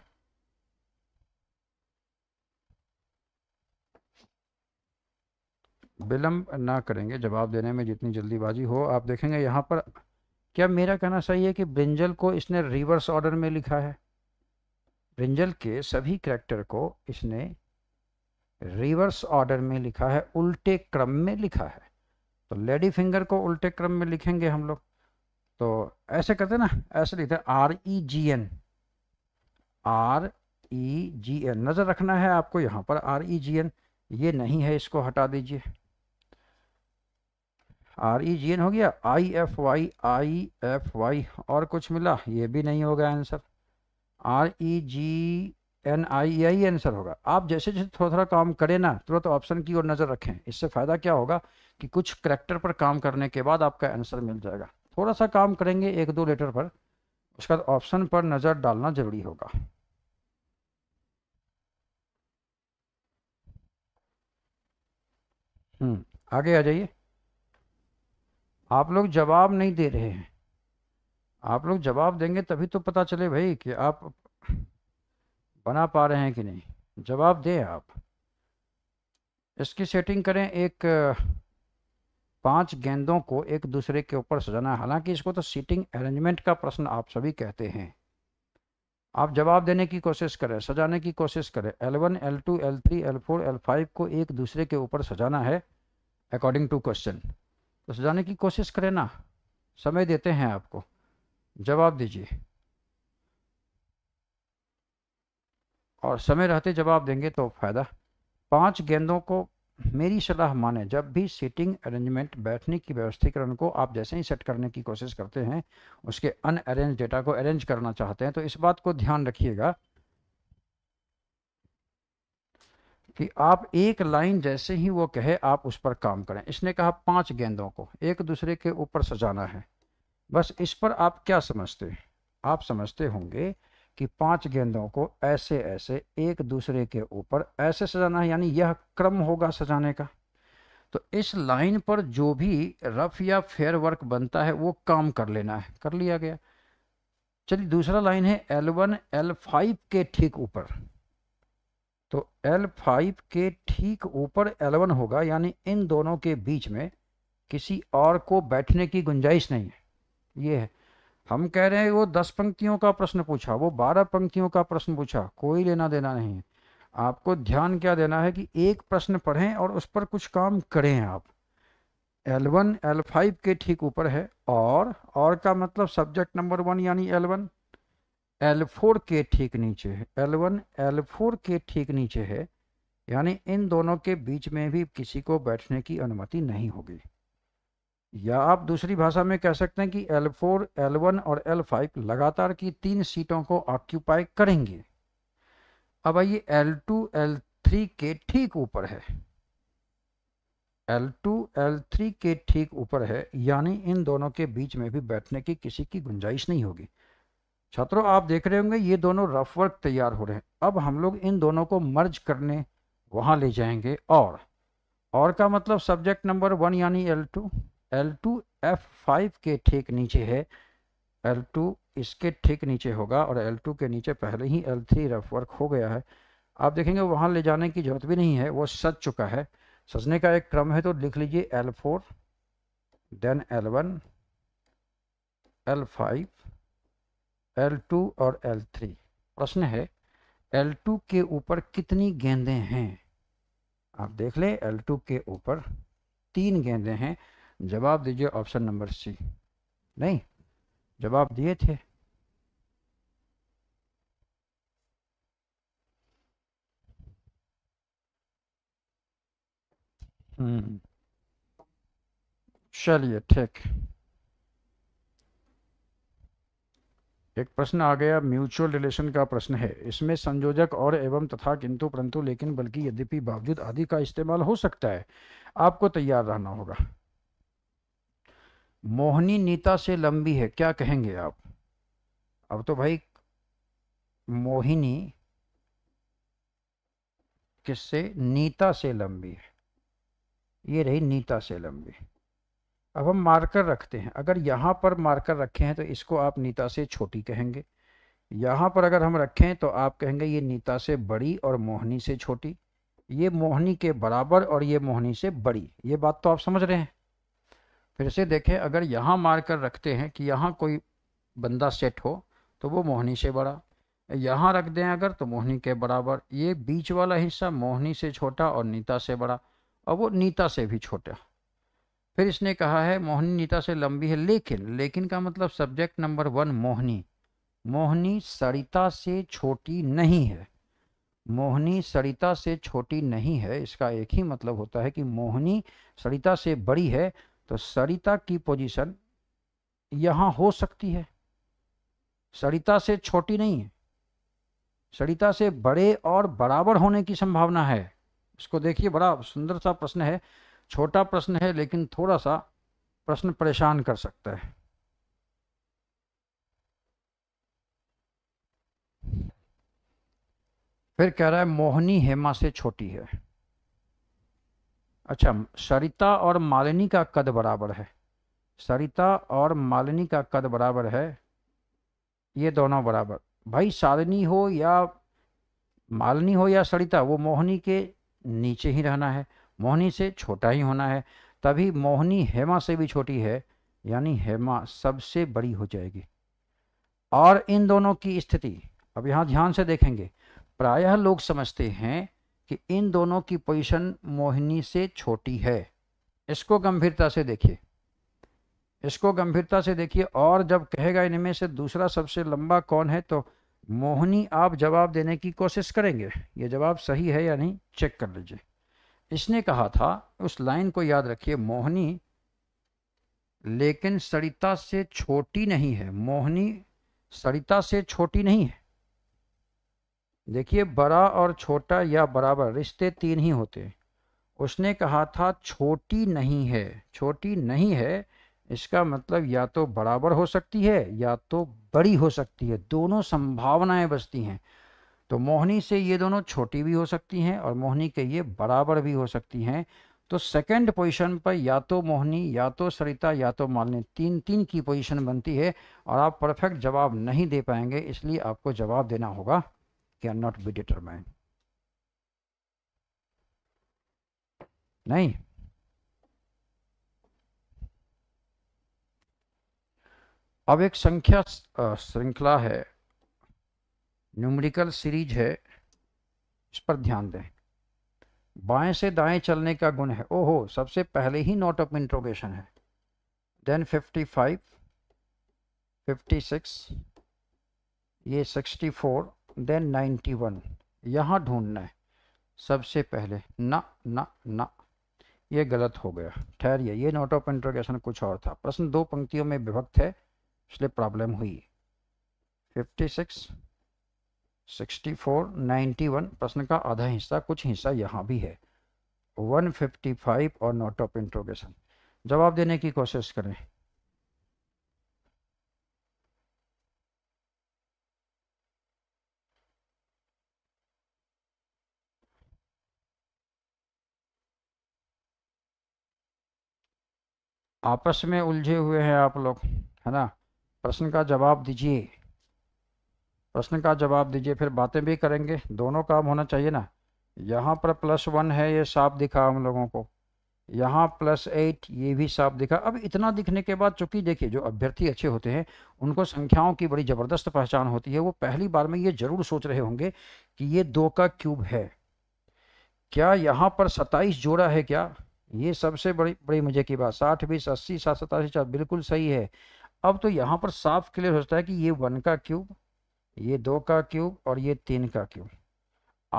विलम्ब ना करेंगे जवाब देने में जितनी जल्दीबाजी हो आप देखेंगे यहाँ पर क्या मेरा कहना सही है कि ब्रिंजल को इसने रिवर्स ऑर्डर में लिखा है रिंजल के सभी करेक्टर को इसने रिवर्स ऑर्डर में लिखा है उल्टे क्रम में लिखा है तो लेडी फिंगर को उल्टे क्रम में लिखेंगे हम लोग तो ऐसे करते ना ऐसे लिखते हैं R E G N R E G N नज़र रखना है आपको यहाँ पर आर ई जी एन ये नहीं है इसको हटा दीजिए आर ई जी एन हो गया I F Y I F Y और कुछ मिला ये भी नहीं होगा answer R E G N I I answer होगा आप जैसे जैसे थोड़ा थोड़ा काम करें ना तुरंत तो ऑप्शन की ओर नज़र रखें इससे फ़ायदा क्या होगा कि कुछ करेक्टर पर काम करने के बाद आपका आंसर मिल जाएगा थोड़ा सा काम करेंगे एक दो लेटर पर उसके बाद ऑप्शन पर नज़र डालना ज़रूरी होगा हम्म, आगे आ जाइए आप लोग जवाब नहीं दे रहे हैं आप लोग जवाब देंगे तभी तो पता चले भाई कि आप बना पा रहे हैं कि नहीं जवाब दें आप इसकी सेटिंग करें एक पांच गेंदों को एक दूसरे के ऊपर सजाना हालांकि इसको तो सीटिंग अरेंजमेंट का प्रश्न आप सभी कहते हैं आप जवाब देने की कोशिश करें सजाने की कोशिश करें L1, L2, L3, L4, L5 को एक दूसरे के ऊपर सजाना है अकॉर्डिंग टू क्वेश्चन तो सजाने की कोशिश करें ना समय देते हैं आपको जवाब दीजिए और समय रहते जवाब देंगे तो फायदा पांच गेंदों को मेरी सलाह माने जब भी सीटिंग अरेंजमेंट बैठने की व्यवस्थीकरण को आप जैसे ही सेट करने की कोशिश करते हैं उसके अन अरेंज डेटा को अरेंज करना चाहते हैं तो इस बात को ध्यान रखिएगा कि आप एक लाइन जैसे ही वो कहे आप उस पर काम करें इसने कहा पांच गेंदों को एक दूसरे के ऊपर सजाना है बस इस पर आप क्या समझते हैं आप समझते होंगे कि पांच गेंदों को ऐसे ऐसे एक दूसरे के ऊपर ऐसे सजाना है यानी यह क्रम होगा सजाने का तो इस लाइन पर जो भी रफ या फेयर वर्क बनता है वो काम कर लेना है कर लिया गया चलिए दूसरा लाइन है L1 L5 के ठीक ऊपर तो L5 के ठीक ऊपर L1 होगा यानी इन दोनों के बीच में किसी और को बैठने की गुंजाइश नहीं है ये है हम कह रहे हैं वो दस पंक्तियों का प्रश्न पूछा वो बारह पंक्तियों का प्रश्न पूछा कोई लेना देना नहीं आपको ध्यान क्या देना है कि एक प्रश्न पढ़ें और उस पर कुछ काम करें आप L1, L5 के ठीक ऊपर है और और का मतलब सब्जेक्ट नंबर वन यानी L1, L4 के ठीक नीचे है L1, L4 के ठीक नीचे है यानी इन दोनों के बीच में भी किसी को बैठने की अनुमति नहीं होगी या आप दूसरी भाषा में कह सकते हैं कि L4, L1 और L5 लगातार की तीन सीटों को ऑक्यूपाई करेंगे अब आइए L2, L3 के ठीक ऊपर है L2, L3 के ठीक ऊपर है यानी इन दोनों के बीच में भी बैठने की किसी की गुंजाइश नहीं होगी छात्रों आप देख रहे होंगे ये दोनों रफ वर्क तैयार हो रहे हैं अब हम लोग इन दोनों को मर्ज करने वहां ले जाएंगे और और का मतलब सब्जेक्ट नंबर वन यानी L two L two F five के ठीक नीचे है एल टू इसके ठीक नीचे होगा और एल टू के नीचे पहले ही एल थ्री रफ वर्क हो गया है आप देखेंगे वहाँ ले जाने की जरूरत भी नहीं है वो सज चुका है सजने का एक क्रम है तो लिख लीजिए L four then L L one five L two और एल थ्री प्रश्न है एल टू के ऊपर कितनी गेंदें हैं आप देख लें टू के ऊपर तीन गेंदें हैं जवाब दीजिए ऑप्शन नंबर सी नहीं जवाब दिए थे हम्म, चलिए ठीक एक प्रश्न आ गया म्यूचुअल रिलेशन का प्रश्न है इसमें संयोजक और एवं तथा किंतु परंतु लेकिन बल्कि यद्यपि बावजूद आदि का इस्तेमाल हो सकता है आपको तैयार रहना होगा मोहनी नीता से लंबी है क्या कहेंगे आप अब तो भाई मोहिनी किससे नीता से लंबी है ये रही नीता से लंबी अब हम मार्कर रखते हैं अगर यहाँ पर मार्कर रखे हैं तो इसको आप नीता से छोटी कहेंगे यहाँ पर अगर हम रखें तो आप कहेंगे ये नीता से बड़ी और मोहनी से छोटी ये मोहनी के बराबर और ये मोहनी से बड़ी ये बात तो आप समझ रहे हैं फिर से देखें अगर यहाँ मार कर रखते हैं कि यहाँ कोई बंदा सेट हो तो वो मोहनी से बड़ा यहाँ रख दें अगर तो मोहनी के बराबर ये बीच वाला हिस्सा मोहनी से छोटा और नीता से बड़ा और वो नीता से भी छोटा फिर इसने कहा है मोहनी नीता से लंबी है लेकिन लेकिन का मतलब subject number one Mohini Mohini Sarita से छोटी नहीं है मोहनी सरिता से छोटी नहीं है इसका एक ही मतलब होता है कि मोहनी सरिता से बड़ी है तो सरिता की पोजीशन यहां हो सकती है सरिता से छोटी नहीं है सरिता से बड़े और बराबर होने की संभावना है इसको देखिए बड़ा सुंदर सा प्रश्न है छोटा प्रश्न है लेकिन थोड़ा सा प्रश्न परेशान कर सकता है फिर कह रहा है मोहनी हेमा से छोटी है अच्छा सरिता और मालिनी का कद बराबर है सरिता और मालिनी का कद बराबर है ये दोनों बराबर भाई शालिनी हो या मालिनी हो या सरिता वो मोहनी के नीचे ही रहना है मोहनी से छोटा ही होना है तभी मोहनी हेमा से भी छोटी है यानी हेमा सबसे बड़ी हो जाएगी और इन दोनों की स्थिति अब यहाँ ध्यान से देखेंगे प्रायः लोग समझते हैं कि इन दोनों की पोजीशन मोहिनी से छोटी है इसको गंभीरता से देखिए इसको गंभीरता से देखिए और जब कहेगा इनमें से दूसरा सबसे लंबा कौन है तो मोहनी आप जवाब देने की कोशिश करेंगे ये जवाब सही है या नहीं चेक कर लीजिए इसने कहा था उस लाइन को याद रखिए मोहनी लेकिन सरिता से छोटी नहीं है मोहनी सरिता से छोटी नहीं है देखिए बड़ा और छोटा या बराबर रिश्ते तीन ही होते उसने कहा था छोटी नहीं है छोटी नहीं है इसका मतलब या तो बराबर हो सकती है या तो बड़ी हो सकती है दोनों संभावनाएं बचती हैं तो मोहनी से ये दोनों छोटी भी हो सकती हैं और मोहनी के ये बराबर भी हो सकती हैं तो सेकंड पोजीशन पर या तो मोहनी या तो सरिता या तो मालनी तीन तीन की पोजीशन बनती है और आप परफेक्ट जवाब नहीं दे पाएंगे इसलिए आपको जवाब देना होगा cannot be determined नहीं अब एक संख्या श्रृंखला है न्यूमरिकल सीरीज है इस पर ध्यान दें बाएं से दाएं चलने का गुण है ओहो सबसे पहले ही नोट ऑफ इंट्रोगेशन है देन 55, 56, ये 64, देन 91 वन यहाँ ढूंढना है सबसे पहले ना ना ना ये गलत हो गया ठहरिए ये नोट ऑफ इंट्रोगेशन कुछ और था प्रश्न दो पंक्तियों में विभक्त है इसलिए प्रॉब्लम हुई 56 64 91 प्रश्न का आधा हिस्सा कुछ हिस्सा यहाँ भी है 155 और नोट ऑफ इंट्रोगेशन जवाब देने की कोशिश करें आपस में उलझे हुए हैं आप लोग है ना प्रश्न का जवाब दीजिए प्रश्न का जवाब दीजिए फिर बातें भी करेंगे दोनों काम होना चाहिए ना यहाँ पर प्लस वन है ये साफ दिखा हम लोगों को यहाँ प्लस एट ये भी साफ दिखा अब इतना दिखने के बाद चूंकि देखिए जो अभ्यर्थी अच्छे होते हैं उनको संख्याओं की बड़ी ज़बरदस्त पहचान होती है वो पहली बार में ये जरूर सोच रहे होंगे कि ये दो का क्यूब है क्या यहाँ पर सत्ताईस जोड़ा है क्या ये सबसे बड़ी बड़ी मजे की बात साठ बीस अस्सी सात सतासी चार बिल्कुल सही है अब तो यहाँ पर साफ क्लियर होता है कि ये वन का क्यूब ये दो का क्यूब और ये तीन का क्यूब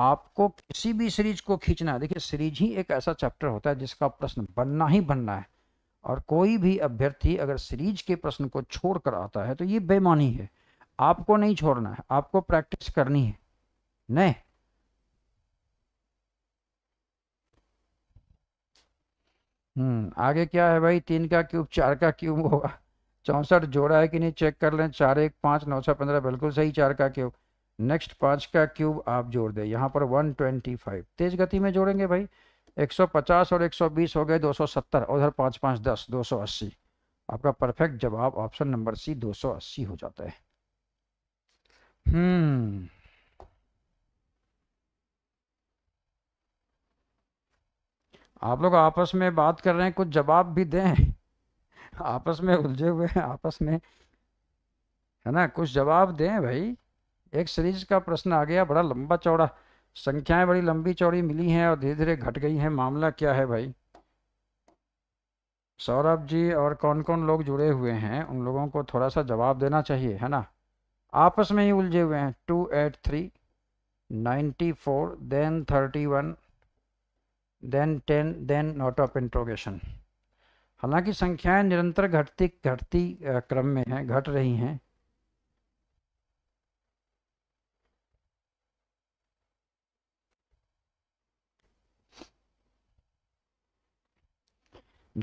आपको किसी भी सीरीज को खींचना है देखिए सीरीज ही एक ऐसा चैप्टर होता है जिसका प्रश्न बनना ही बनना है और कोई भी अभ्यर्थी अगर सीरीज के प्रश्न को छोड़ कर आता है तो ये बेमानी है आपको नहीं छोड़ना है आपको प्रैक्टिस करनी है नहीं हम्म आगे क्या है भाई तीन का क्यूब चार का क्यूब होगा चौंसठ जोड़ा है कि नहीं चेक कर लें चार एक पाँच नौ सौ पंद्रह बिल्कुल सही चार का क्यूब नेक्स्ट पाँच का क्यूब आप जोड़ दें यहाँ पर वन ट्वेंटी फाइव तेज गति में जोड़ेंगे भाई एक सौ पचास और एक सौ बीस हो गए दो सौ सत्तर उधर पाँच पाँच दस दो सौ अस्सी आपका परफेक्ट जवाब ऑप्शन नंबर सी दो सौ अस्सी हो जाता है हम्म आप लोग आपस में बात कर रहे हैं कुछ जवाब भी दें आपस में उलझे हुए हैं आपस में है ना कुछ जवाब दें भाई एक सीरीज का प्रश्न आ गया बड़ा लंबा चौड़ा संख्याएं बड़ी लंबी चौड़ी मिली हैं और धीरे धीरे घट गई हैं मामला क्या है भाई सौरभ जी और कौन कौन लोग जुड़े हुए हैं उन लोगों को थोड़ा सा जवाब देना चाहिए है ना आपस में ही उलझे हुए हैं two eight three ninety four then thirty one then ten then note of interrogation हालांकि संख्याएं निरंतर घटती घटती क्रम में हैं घट रही हैं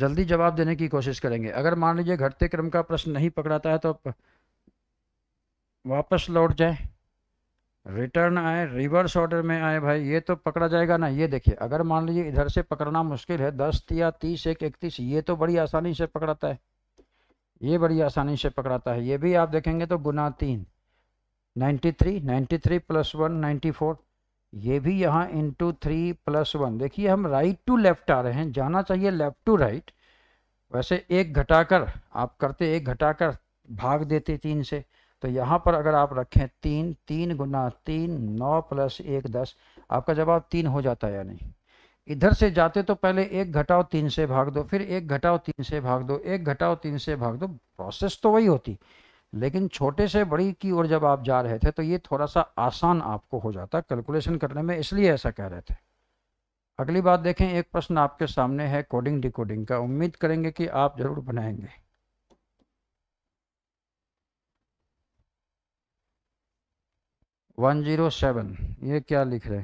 जल्दी जवाब देने की कोशिश करेंगे अगर मान लीजिए घटते क्रम का प्रश्न नहीं पकड़ाता है तो वापस लौट जाए रिटर्न आए रिवर्स ऑर्डर में आए भाई ये तो पकड़ा जाएगा ना ये देखिए अगर मान लीजिए इधर से पकड़ना मुश्किल है दस या तीस एक इकतीस ये तो बड़ी आसानी से पकड़ाता है ये बड़ी आसानी से पकड़ाता है ये भी आप देखेंगे तो गुना तीन ninety three ninety three plus one ninety four ये भी यहाँ इंटू थ्री प्लस वन देखिए हम राइट टू लेफ्ट आ रहे हैं जाना चाहिए लेफ्ट टू राइट वैसे एक घटाकर आप करते एक घटाकर भाग देते तीन से तो यहाँ पर अगर आप रखें तीन तीन गुना तीन नौ प्लस एक दस आपका जवाब तीन हो जाता है या नहीं इधर से जाते तो पहले एक घटाओ तीन से भाग दो फिर एक घटाओ तीन से भाग दो एक घटाओ तीन से भाग दो प्रोसेस तो वही होती लेकिन छोटे से बड़ी की ओर जब आप जा रहे थे तो ये थोड़ा सा आसान आपको हो जाता कैलकुलेशन करने में इसलिए ऐसा कह रहे थे अगली बात देखें एक प्रश्न आपके सामने है कोडिंग डिकोडिंग का उम्मीद करेंगे कि आप जरूर बनाएंगे वन जीरो सेवन ये क्या लिख रहे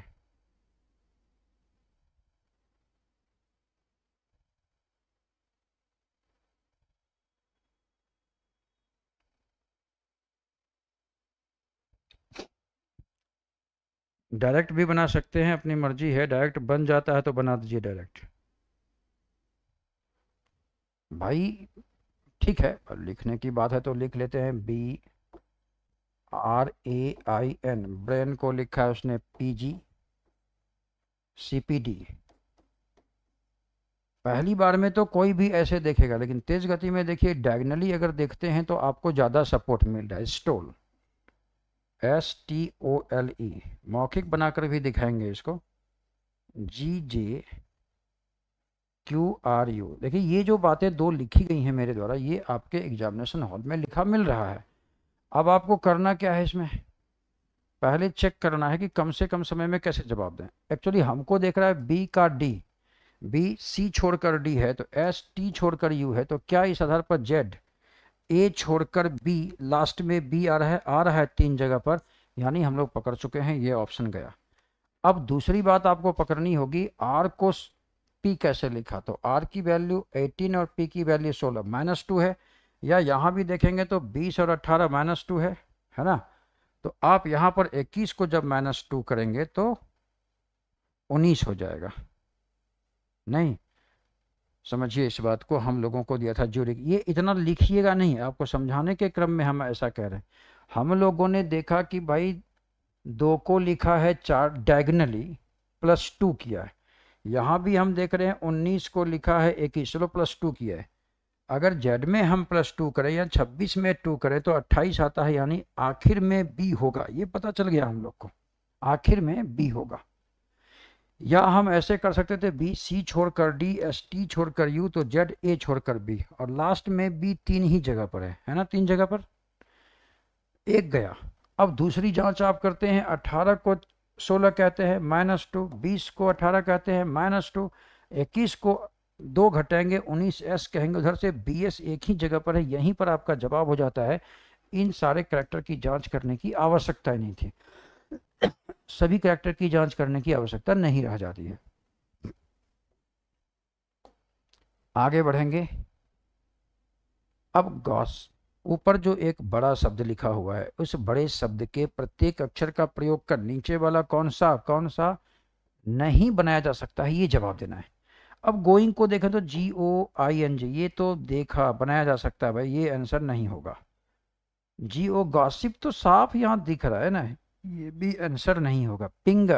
डायरेक्ट भी बना सकते हैं अपनी मर्जी है डायरेक्ट बन जाता है तो बना दीजिए डायरेक्ट भाई ठीक है लिखने की बात है तो लिख लेते हैं B R A I N brain को लिखा है उसने P G C P D पहली बार में तो कोई भी ऐसे देखेगा लेकिन तेज गति में देखिए डायगनली अगर देखते हैं तो आपको ज़्यादा सपोर्ट मिल रहा है stole S T O L E मौखिक बनाकर भी दिखाएंगे इसको G J Q R U देखिए ये जो बातें दो लिखी गई हैं मेरे द्वारा ये आपके एग्जामिनेशन हॉल में लिखा मिल रहा है अब आपको करना क्या है इसमें पहले चेक करना है कि कम से कम समय में कैसे जवाब दें एक्चुअली हमको देख रहा है बी का डी बी सी छोड़कर डी है तो एस टी छोड़कर यू है तो क्या इस आधार पर जेड ए छोड़कर बी लास्ट में बी आ रहा है आ रहा है तीन जगह पर यानी हम लोग पकड़ चुके हैं ये ऑप्शन गया अब दूसरी बात आपको पकड़नी होगी आर को पी कैसे लिखा तो आर की वैल्यू 18 और पी की वैल्यू 16 माइनस टू है या यहाँ भी देखेंगे तो 20 और 18 माइनस टू है है ना तो आप यहाँ पर 21 को जब माइनस टू करेंगे तो 19 हो जाएगा नहीं समझिए इस बात को हम लोगों को दिया था जूरिक ये इतना लिखिएगा नहीं आपको समझाने के क्रम में हम ऐसा कह रहे हैं हम लोगों ने देखा कि भाई दो को लिखा है चार डायगनली प्लस टू किया है यहाँ भी हम देख रहे हैं उन्नीस को लिखा है इक्कीस चलो प्लस टू किया है अगर जेड में हम प्लस टू करें या छब्बीस में टू करें तो अट्ठाईस आता है यानी आखिर में बी होगा ये पता चल गया हम लोग को आखिर में बी होगा या हम ऐसे कर सकते थे बी सी छोड़कर डी एस टी छोड़कर यू तो जेड ए छोड़कर बी और लास्ट में बी तीन ही जगह पर है है ना तीन जगह पर एक गया अब दूसरी जांच आप करते हैं 18 को 16 कहते हैं माइनस टू बीस को 18 कहते हैं माइनस टू इक्कीस को दो घटाएंगे उन्नीस एस कहेंगे उधर से बी एस एक ही जगह पर है यहीं पर आपका जवाब हो जाता है इन सारे करैक्टर की जांच करने की आवश्यकता नहीं थी सभी करेक्टर की जांच करने की आवश्यकता नहीं रह जाती है आगे बढ़ेंगे अब गॉस ऊपर जो एक बड़ा शब्द लिखा हुआ है उस बड़े शब्द के प्रत्येक अक्षर का प्रयोग कर नीचे वाला कौन सा कौन सा नहीं बनाया जा सकता है ये जवाब देना है अब गोइंग को देखें तो जी ओ आई एन जी ये तो देखा बनाया जा सकता है भाई ये आंसर नहीं होगा जी ओ गॉसिप तो साफ यहाँ दिख रहा है ना ये भी आंसर नहीं होगा पिंग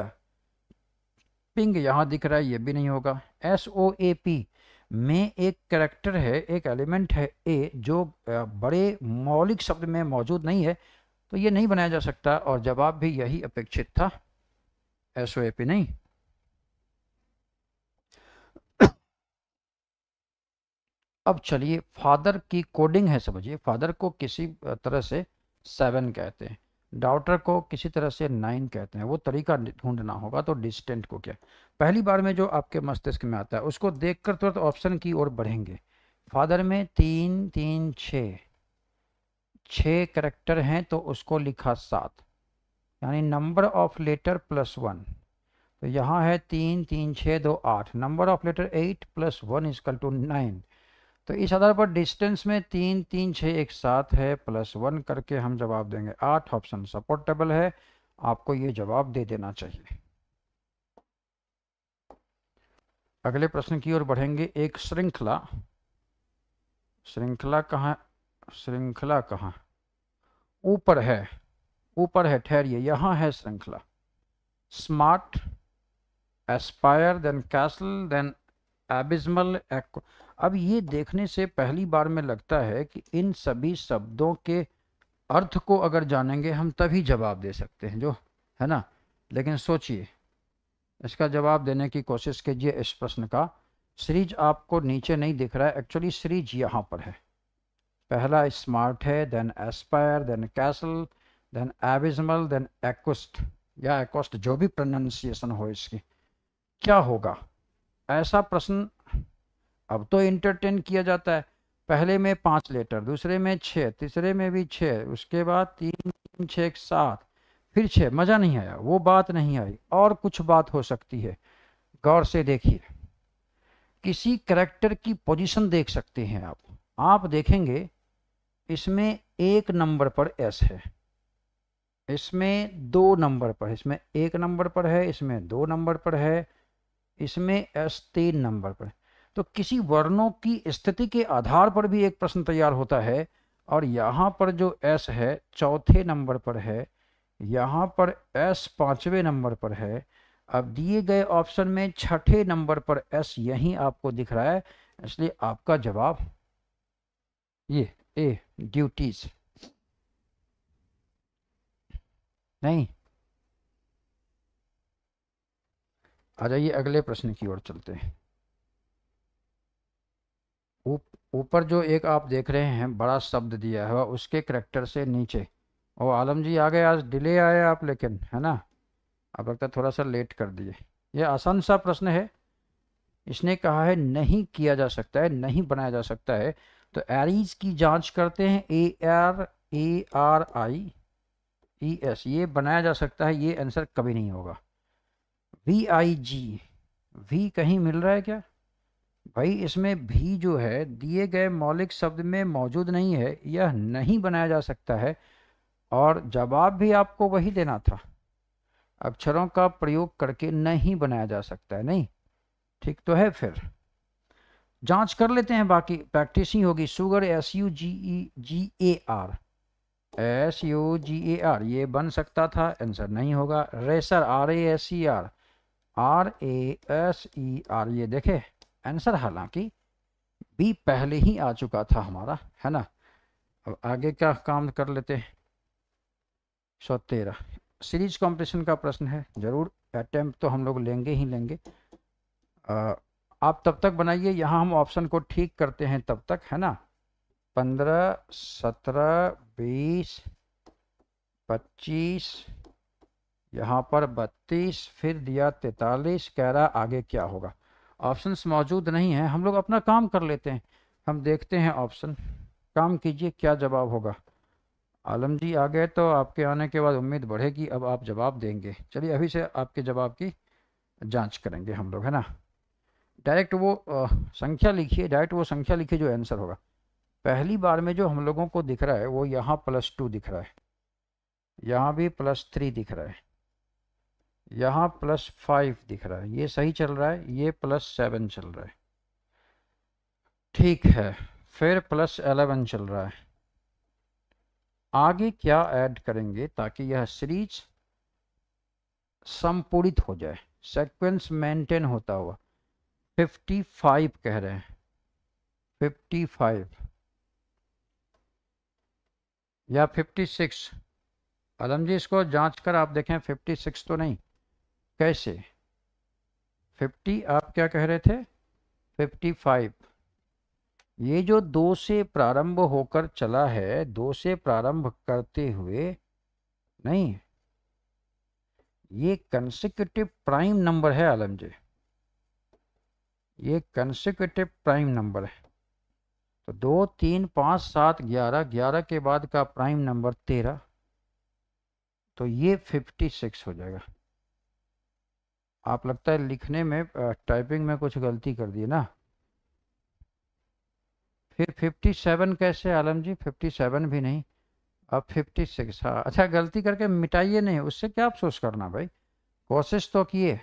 पिंग यहाँ दिख रहा है ये भी नहीं होगा एस ओ ए पी में एक करेक्टर है एक एलिमेंट है ए जो बड़े मौलिक शब्द में मौजूद नहीं है तो ये नहीं बनाया जा सकता और जवाब भी यही अपेक्षित था एस ओ ए पी नहीं अब चलिए फादर की कोडिंग है समझिए फादर को किसी तरह से सेवन कहते हैं डाउटर को किसी तरह से नाइन कहते हैं वो तरीका ढूंढना होगा तो डिस्टेंट को क्या पहली बार में जो आपके मस्तिष्क में आता है उसको देखकर तुरंत तो ऑप्शन की ओर बढ़ेंगे फादर में तीन तीन छ छ करेक्टर हैं तो उसको लिखा सात यानी number of letter plus one तो यहाँ है तीन तीन छः दो आठ number of letter eight plus one equal two nine तो इस आधार पर डिस्टेंस में तीन तीन छः एक सात है प्लस वन करके हम जवाब देंगे आठ ऑप्शन सपोर्टेबल है आपको ये जवाब दे देना चाहिए अगले प्रश्न की ओर बढ़ेंगे एक श्रृंखला श्रृंखला कहाँ श्रृंखला कहाँ ऊपर है ऊपर है ठहरिए यहाँ है श्रृंखला smart aspire then castle then abysmal अब ये देखने से पहली बार में लगता है कि इन सभी शब्दों के अर्थ को अगर जानेंगे हम तभी जवाब दे सकते हैं जो है ना लेकिन सोचिए इसका जवाब देने की कोशिश कीजिए इस प्रश्न का सीरीज आपको नीचे नहीं दिख रहा है एक्चुअली सीरीज यहाँ पर है पहला स्मार्ट है then aspire then castle then abysmal then एक्स्ट या एक्स्ट जो भी प्रोनाउंसिएशन हो इसकी क्या होगा ऐसा प्रश्न अब तो इंटरटेन किया जाता है पहले में पाँच लेटर दूसरे में छः तीसरे में भी छः उसके बाद तीन तीन छः सात फिर छः मज़ा नहीं आया वो बात नहीं आई और कुछ बात हो सकती है गौर से देखिए किसी करेक्टर की पोजीशन देख सकते हैं आप आप देखेंगे इसमें एक नंबर पर एस है इसमें दो नंबर पर इसमें एक नंबर पर है इसमें दो नंबर पर है इसमें एस तीन नंबर पर है तो किसी वर्णों की स्थिति के आधार पर भी एक प्रश्न तैयार होता है और यहाँ पर जो एस है चौथे नंबर पर है यहाँ पर एस पाँचवें नंबर पर है अब दिए गए ऑप्शन में छठे नंबर पर एस यही आपको दिख रहा है इसलिए आपका जवाब ये ए ड्यूटीज नहीं आ जाइए अगले प्रश्न की ओर चलते हैं ऊपर जो एक आप देख रहे हैं बड़ा शब्द दिया है उसके करेक्टर से नीचे ओ आलम जी आ गए आज डिले आए आप लेकिन है ना आप लगता थोड़ा सा लेट कर दिए ये आसान सा प्रश्न है इसने कहा है नहीं किया जा सकता है नहीं बनाया जा सकता है तो एरीज की जांच करते हैं A R A R I E S ये बनाया जा सकता है ये आंसर कभी नहीं होगा वी आई जी वी कहीं मिल रहा है क्या भाई इसमें भी जो है दिए गए मौलिक शब्द में मौजूद नहीं है यह नहीं बनाया जा सकता है और जवाब भी आपको वही देना था अक्षरों का प्रयोग करके नहीं बनाया जा सकता है नहीं ठीक तो है फिर जांच कर लेते हैं बाकी प्रैक्टिस ही होगी sugar S U G E G A R S U G A R ये बन सकता था आंसर नहीं होगा racer R A S E R R A S E R ये देखे आंसर हालांकि बी पहले ही आ चुका था हमारा है ना अब आगे का काम कर लेते हैं सौ तेरह सीरीज कॉम्पिटिशन का प्रश्न है ज़रूर अटैम्प्ट तो हम लोग लेंगे ही लेंगे आ, आप तब तक बनाइए यहाँ हम ऑप्शन को ठीक करते हैं तब तक है ना पंद्रह सत्रह बीस पच्चीस यहाँ पर बत्तीस फिर दिया तैतालीस कह रहा आगे क्या होगा ऑप्शंस मौजूद नहीं है हम लोग अपना काम कर लेते हैं हम देखते हैं ऑप्शन काम कीजिए क्या जवाब होगा आलम जी आ गए तो आपके आने के बाद उम्मीद बढ़ेगी अब आप जवाब देंगे चलिए अभी से आपके जवाब की जांच करेंगे हम लोग है ना डायरेक्ट वो संख्या लिखिए डायरेक्ट वो संख्या लिखिए जो आंसर होगा पहली बार में जो हम लोगों को दिख रहा है वो यहाँ प्लस टू दिख रहा है यहाँ भी प्लस थ्री दिख रहा है यहाँ प्लस फाइव दिख रहा है ये सही चल रहा है ये प्लस सेवन चल रहा है ठीक है फिर प्लस एलेवन चल रहा है आगे क्या ऐड करेंगे ताकि यह सीरीज संपूरित हो जाए सेक्वेंस मेंटेन होता हुआ फिफ्टी फाइव कह रहे हैं फिफ्टी फाइव या फिफ्टी सिक्स आलम जी इसको जांच कर आप देखें फिफ्टी सिक्स तो नहीं कैसे 50 आप क्या कह रहे थे 55 ये जो दो से प्रारंभ होकर चला है दो से प्रारंभ करते हुए नहीं ये कंसिक्यूटिव प्राइम नंबर है आलम जी ये कंसिक्यूटिव प्राइम नंबर है तो दो तीन पाँच सात ग्यारह ग्यारह के बाद का प्राइम नंबर तेरह तो ये फिफ्टी सिक्स हो जाएगा आप लगता है लिखने में टाइपिंग में कुछ गलती कर दी ना फिर 57 कैसे आलम जी 57 भी नहीं अब 56 हाँ अच्छा गलती करके मिटाइए नहीं उससे क्या अफसोस करना भाई कोशिश तो किए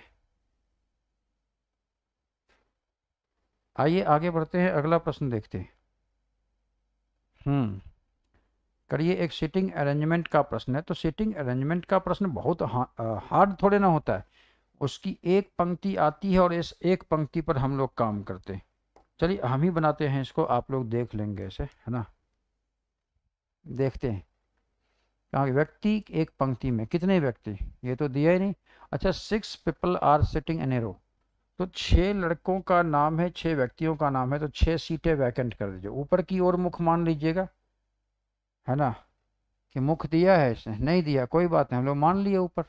आइए आगे बढ़ते हैं अगला प्रश्न देखते हैं हम्म करिए एक सीटिंग अरेंजमेंट का प्रश्न है तो सीटिंग अरेंजमेंट का प्रश्न बहुत हार्ड थोड़े ना होता है उसकी एक पंक्ति आती है और इस एक पंक्ति पर हम लोग काम करते हैं चलिए हम ही बनाते हैं इसको आप लोग देख लेंगे ऐसे है ना देखते हैं क्या व्यक्ति एक पंक्ति में कितने व्यक्ति ये तो दिया ही नहीं अच्छा six people are sitting in a row तो छः लड़कों का नाम है छः व्यक्तियों का नाम है तो छः सीटें वैकेंट कर दीजिए ऊपर की ओर मुख मान लीजिएगा है ना कि मुख दिया है इसने नहीं दिया कोई बात नहीं हम लोग मान लिए ऊपर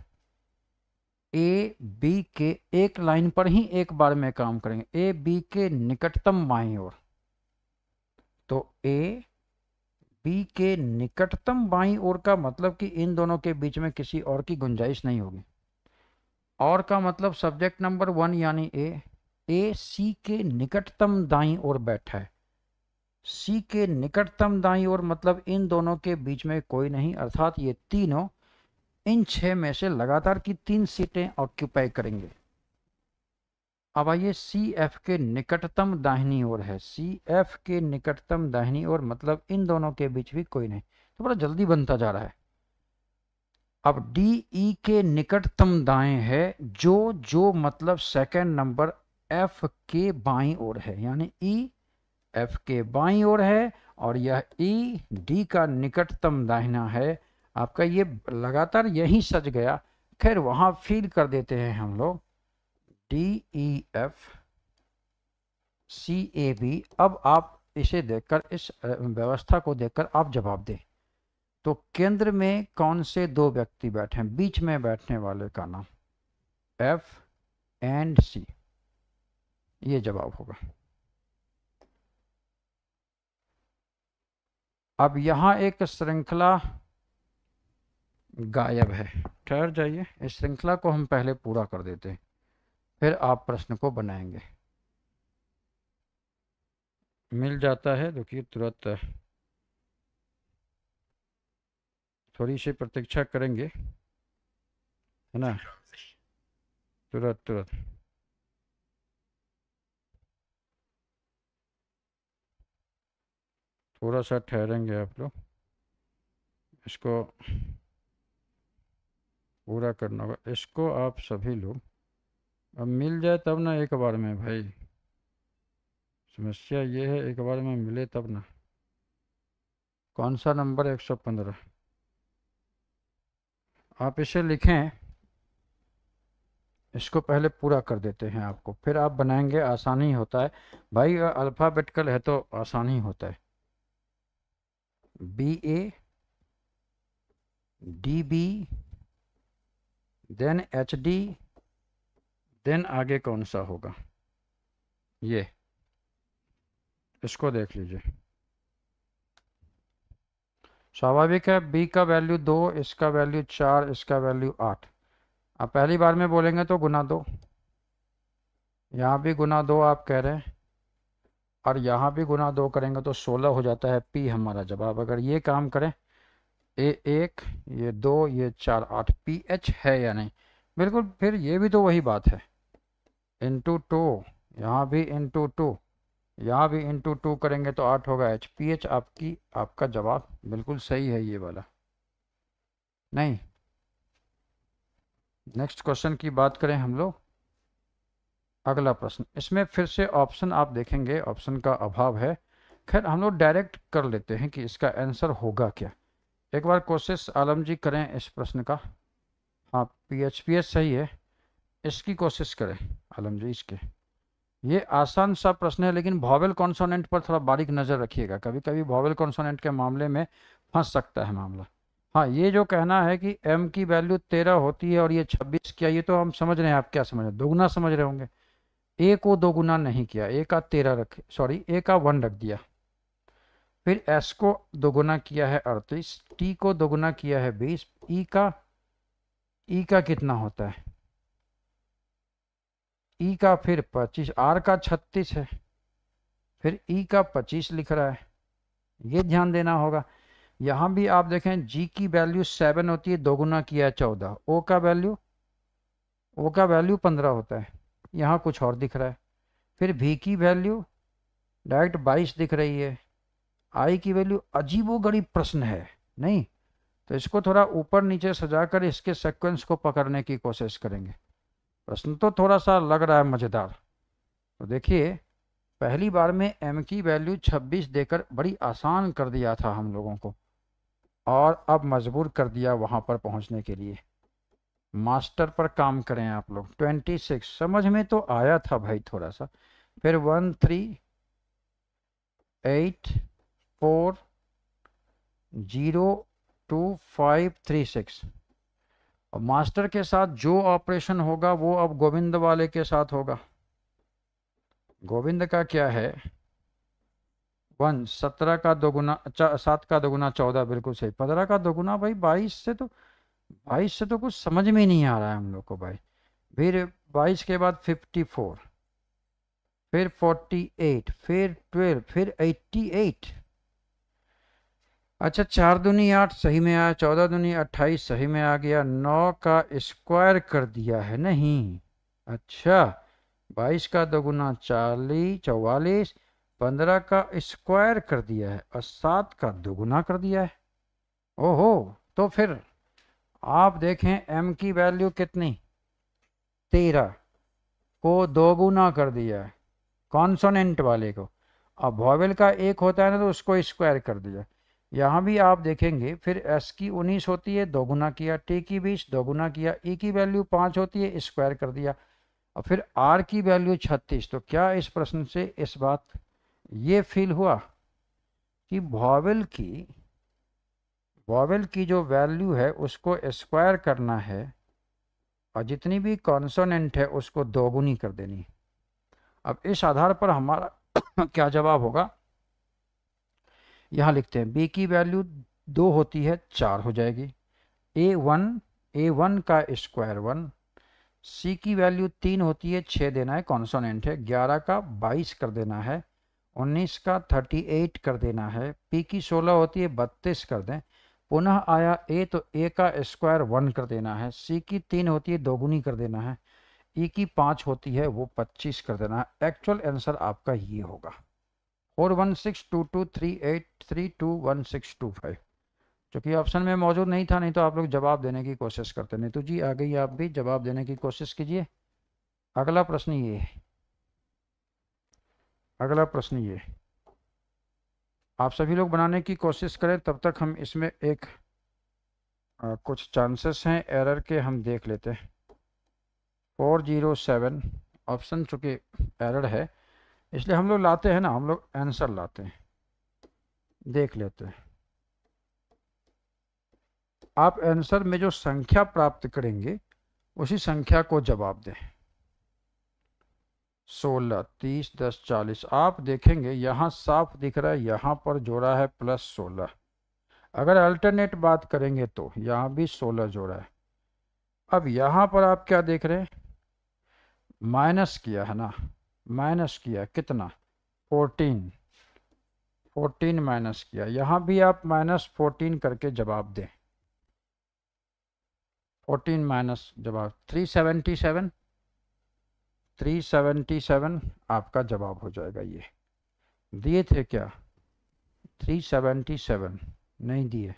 ए बी के एक लाइन पर ही एक बार में काम करेंगे ए बी के निकटतम बाई ओर तो ए बी के निकटतम बाई ओर का मतलब कि इन दोनों के बीच में किसी और की गुंजाइश नहीं होगी और का मतलब सब्जेक्ट नंबर वन यानी ए ए सी के निकटतम दाई ओर बैठा है सी के निकटतम दाई ओर मतलब इन दोनों के बीच में कोई नहीं अर्थात ये तीनों इन छह में से लगातार की तीन सीटें ऑक्यूपाई करेंगे अब आइए सी एफ के निकटतम दाहिनी ओर है सी एफ के निकटतम दाहिनी ओर मतलब इन दोनों के बीच भी कोई नहीं तो बड़ा जल्दी बनता जा रहा है अब डी ई e के निकटतम दाएं है जो जो मतलब सेकेंड नंबर एफ के बाई ओर है यानी ई e, एफ के बाई ओर है और यह ई e, डी का निकटतम दाहिना है आपका ये लगातार यही सज गया खैर वहां फील कर देते हैं हम लोग D E F C A B अब आप इसे देखकर इस व्यवस्था को देखकर आप जवाब दें तो केंद्र में कौन से दो व्यक्ति बैठे हैं बीच में बैठने वाले का नाम एफ एंड सी ये जवाब होगा अब यहां एक श्रृंखला गायब है ठहर जाइए इस श्रृंखला को हम पहले पूरा कर देते हैं फिर आप प्रश्न को बनाएंगे मिल जाता है देखिए तुरंत थोड़ी सी प्रतीक्षा करेंगे है ना तुरंत तुरंत थोड़ा सा ठहरेंगे आप लोग इसको पूरा करना होगा इसको आप सभी लोग अब मिल जाए तब ना एक बार में भाई समस्या ये है एक बार में मिले तब ना कौन सा नंबर एक सौ पंद्रह आप इसे लिखें इसको पहले पूरा कर देते हैं आपको फिर आप बनाएंगे आसानी होता है भाई अल्फ़ाबेटिकल है तो आसानी होता है B A D B then H D then आगे कौन सा होगा ये इसको देख लीजिए स्वाभाविक है बी का वैल्यू दो इसका वैल्यू चार इसका वैल्यू आठ आप पहली बार में बोलेंगे तो गुना दो यहाँ भी गुना दो आप कह रहे हैं और यहाँ भी गुना दो करेंगे तो सोलह हो जाता है पी हमारा जवाब अगर ये काम करें ए एक ये दो ये चार आठ पी एच है या नहीं बिल्कुल फिर ये भी तो वही बात है इंटू टू यहाँ भी इंटू टू यहाँ भी इंटू टू करेंगे तो आठ होगा एच पी एच आपकी आपका जवाब बिल्कुल सही है ये वाला नहीं नेक्स्ट क्वेश्चन की बात करें हम लोग अगला प्रश्न इसमें फिर से ऑप्शन आप देखेंगे ऑप्शन का अभाव है खैर हम लोग डायरेक्ट कर लेते हैं कि इसका आंसर होगा क्या एक बार कोशिश आलम जी करें इस प्रश्न का हाँ पी एच पी एस सही है इसकी कोशिश करें आलम जी इसके ये आसान सा प्रश्न है लेकिन भावेल कॉन्सोनेंट पर थोड़ा बारीक नज़र रखिएगा कभी कभी भावेल कॉन्सोनेंट के मामले में फंस सकता है मामला हाँ ये जो कहना है कि एम की वैल्यू तेरह होती है और ये छब्बीस किया ये तो हम समझ रहे हैं आप क्या समझ रहे हैं दोगुना समझ रहे होंगे ए को दोगुना नहीं किया ए का तेरह रख सॉरी ए का वन रख दिया फिर एस को दोगुना किया है अड़तीस टी को दोगुना किया है बीस ई e का ई e का कितना होता है ई e का फिर पच्चीस आर का छत्तीस है फिर ई का पच्चीस लिख रहा है ये ध्यान देना होगा यहाँ भी आप देखें जी की वैल्यू सेवन होती है दोगुना किया है चौदह ओ का वैल्यू ओ का वैल्यू पंद्रह होता है यहाँ कुछ और दिख रहा है फिर भी की वैल्यू डायरेक्ट बाईस दिख रही है आई की वैल्यू अजीबो गरीब प्रश्न है नहीं तो इसको थोड़ा ऊपर नीचे सजाकर इसके सेक्वेंस को पकड़ने की कोशिश करेंगे प्रश्न तो थोड़ा सा लग रहा है मज़ेदार तो देखिए पहली बार में एम की वैल्यू 26 देकर बड़ी आसान कर दिया था हम लोगों को और अब मजबूर कर दिया वहाँ पर पहुँचने के लिए मास्टर पर काम करें आप लोग 26 समझ में तो आया था भाई थोड़ा सा फिर one three eight four zero two five three six और मास्टर के साथ जो ऑपरेशन होगा वो अब गोविंद वाले के साथ होगा गोविंद का क्या है वन सत्रह का दोगुना सात का दोगुना चौदह बिल्कुल सही पंद्रह का दोगुना भाई बाईस से तो बाईस से तो कुछ समझ में नहीं आ रहा है हम लोग को भाई फिर बाईस के बाद फिफ्टी फोर फिर फोर्टी एट फिर ट्वेल्व फिर एट्टी एट अच्छा चार दुनी आठ सही में आया चौदह दुनी अट्ठाईस सही में आ गया नौ का स्क्वायर कर दिया है नहीं अच्छा बाईस का दोगुना चालीस चौवालीस पंद्रह का स्क्वायर कर दिया है और सात का दोगुना कर दिया है ओहो तो फिर आप देखें एम की वैल्यू कितनी तेरह को दोगुना कर दिया है कॉन्सोनेंट वाले को अब वॉवेल का एक होता है ना तो उसको स्क्वायर कर दिया यहाँ भी आप देखेंगे फिर एस की उन्नीस होती है दोगुना किया टी की बीस दोगुना किया ई e की वैल्यू पाँच होती है स्क्वायर कर दिया और फिर आर की वैल्यू छत्तीस तो क्या इस प्रश्न से इस बात ये फील हुआ कि भॉवल की वॉवल की जो वैल्यू है उसको स्क्वायर करना है और जितनी भी कॉन्सोनेंट है उसको दोगुनी कर देनी अब इस आधार पर हमारा क्या जवाब होगा यहाँ लिखते हैं बी की वैल्यू दो होती है चार हो जाएगी ए वन ए वन का स्क्वायर वन सी की वैल्यू तीन होती है छः देना है कॉन्सोनेंट है ग्यारह का बाईस कर देना है उन्नीस का थर्टी एट कर देना है पी की सोलह होती है बत्तीस कर दें पुनः आया ए तो ए का स्क्वायर वन कर देना है सी की तीन होती है दोगुनी कर देना है ई e की पाँच होती है वो पच्चीस कर देना है एक्चुअल आंसर आपका ये होगा four one six two two three eight three two one six two five चूँकि ऑप्शन में मौजूद नहीं था नहीं तो आप लोग जवाब देने की कोशिश करते नहीं तो जी आ गई आप भी जवाब देने की कोशिश कीजिए अगला प्रश्न ये है अगला प्रश्न ये आप सभी लोग बनाने की कोशिश करें तब तक हम इसमें एक आ, कुछ चांसेस हैं एरर के हम देख लेते हैं फोर जीरो सेवन ऑप्शन चूँकि एरर है इसलिए हम लोग लाते हैं ना हम लोग आंसर लाते हैं देख लेते हैं आप आंसर में जो संख्या प्राप्त करेंगे उसी संख्या को जवाब दें सोलह तीस दस चालीस आप देखेंगे यहाँ साफ दिख रहा है यहाँ पर जोड़ा है प्लस सोलह अगर अल्टरनेट बात करेंगे तो यहाँ भी सोलह जोड़ा है अब यहाँ पर आप क्या देख रहे हैं माइनस किया है ना माइनस किया कितना फोर्टीन फोर्टीन माइनस किया यहाँ भी आप माइनस फोर्टीन करके जवाब दें फोर्टीन माइनस जवाब three seventy seven three seventy seven आपका जवाब हो जाएगा ये दिए थे क्या थ्री सेवेंटी सेवन नहीं दिए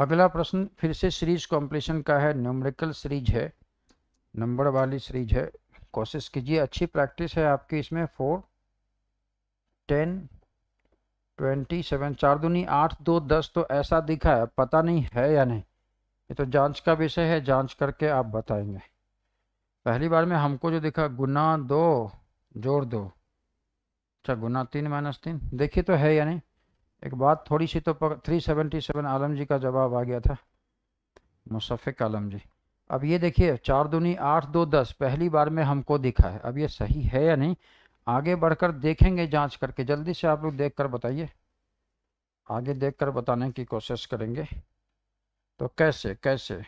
अगला प्रश्न फिर से सीरीज कॉम्पिटिशन का है न्यूमेरिकल सीरीज है नंबर वाली सीरीज है कोशिश कीजिए अच्छी प्रैक्टिस है आपकी इसमें फोर टेन ट्वेंटी सेवन चार दूनी आठ दो दस तो ऐसा दिखा है पता नहीं है या नहीं ये तो जांच का विषय है जांच करके आप बताएंगे पहली बार में हमको जो दिखा गुना दो जोड़ दो अच्छा गुना तीन माइनस तीन देखिए तो है या नहीं एक बात थोड़ी सी तो पर सेवन आलम जी का जवाब आ गया था मुसफ़ आलम जी अब ये देखिए चार दूनी आठ दो दस पहली बार में हमको दिखा है अब ये सही है या नहीं आगे बढ़कर देखेंगे जांच करके जल्दी से आप लोग देख कर बताइए आगे देख कर बताने की कोशिश करेंगे तो कैसे कैसे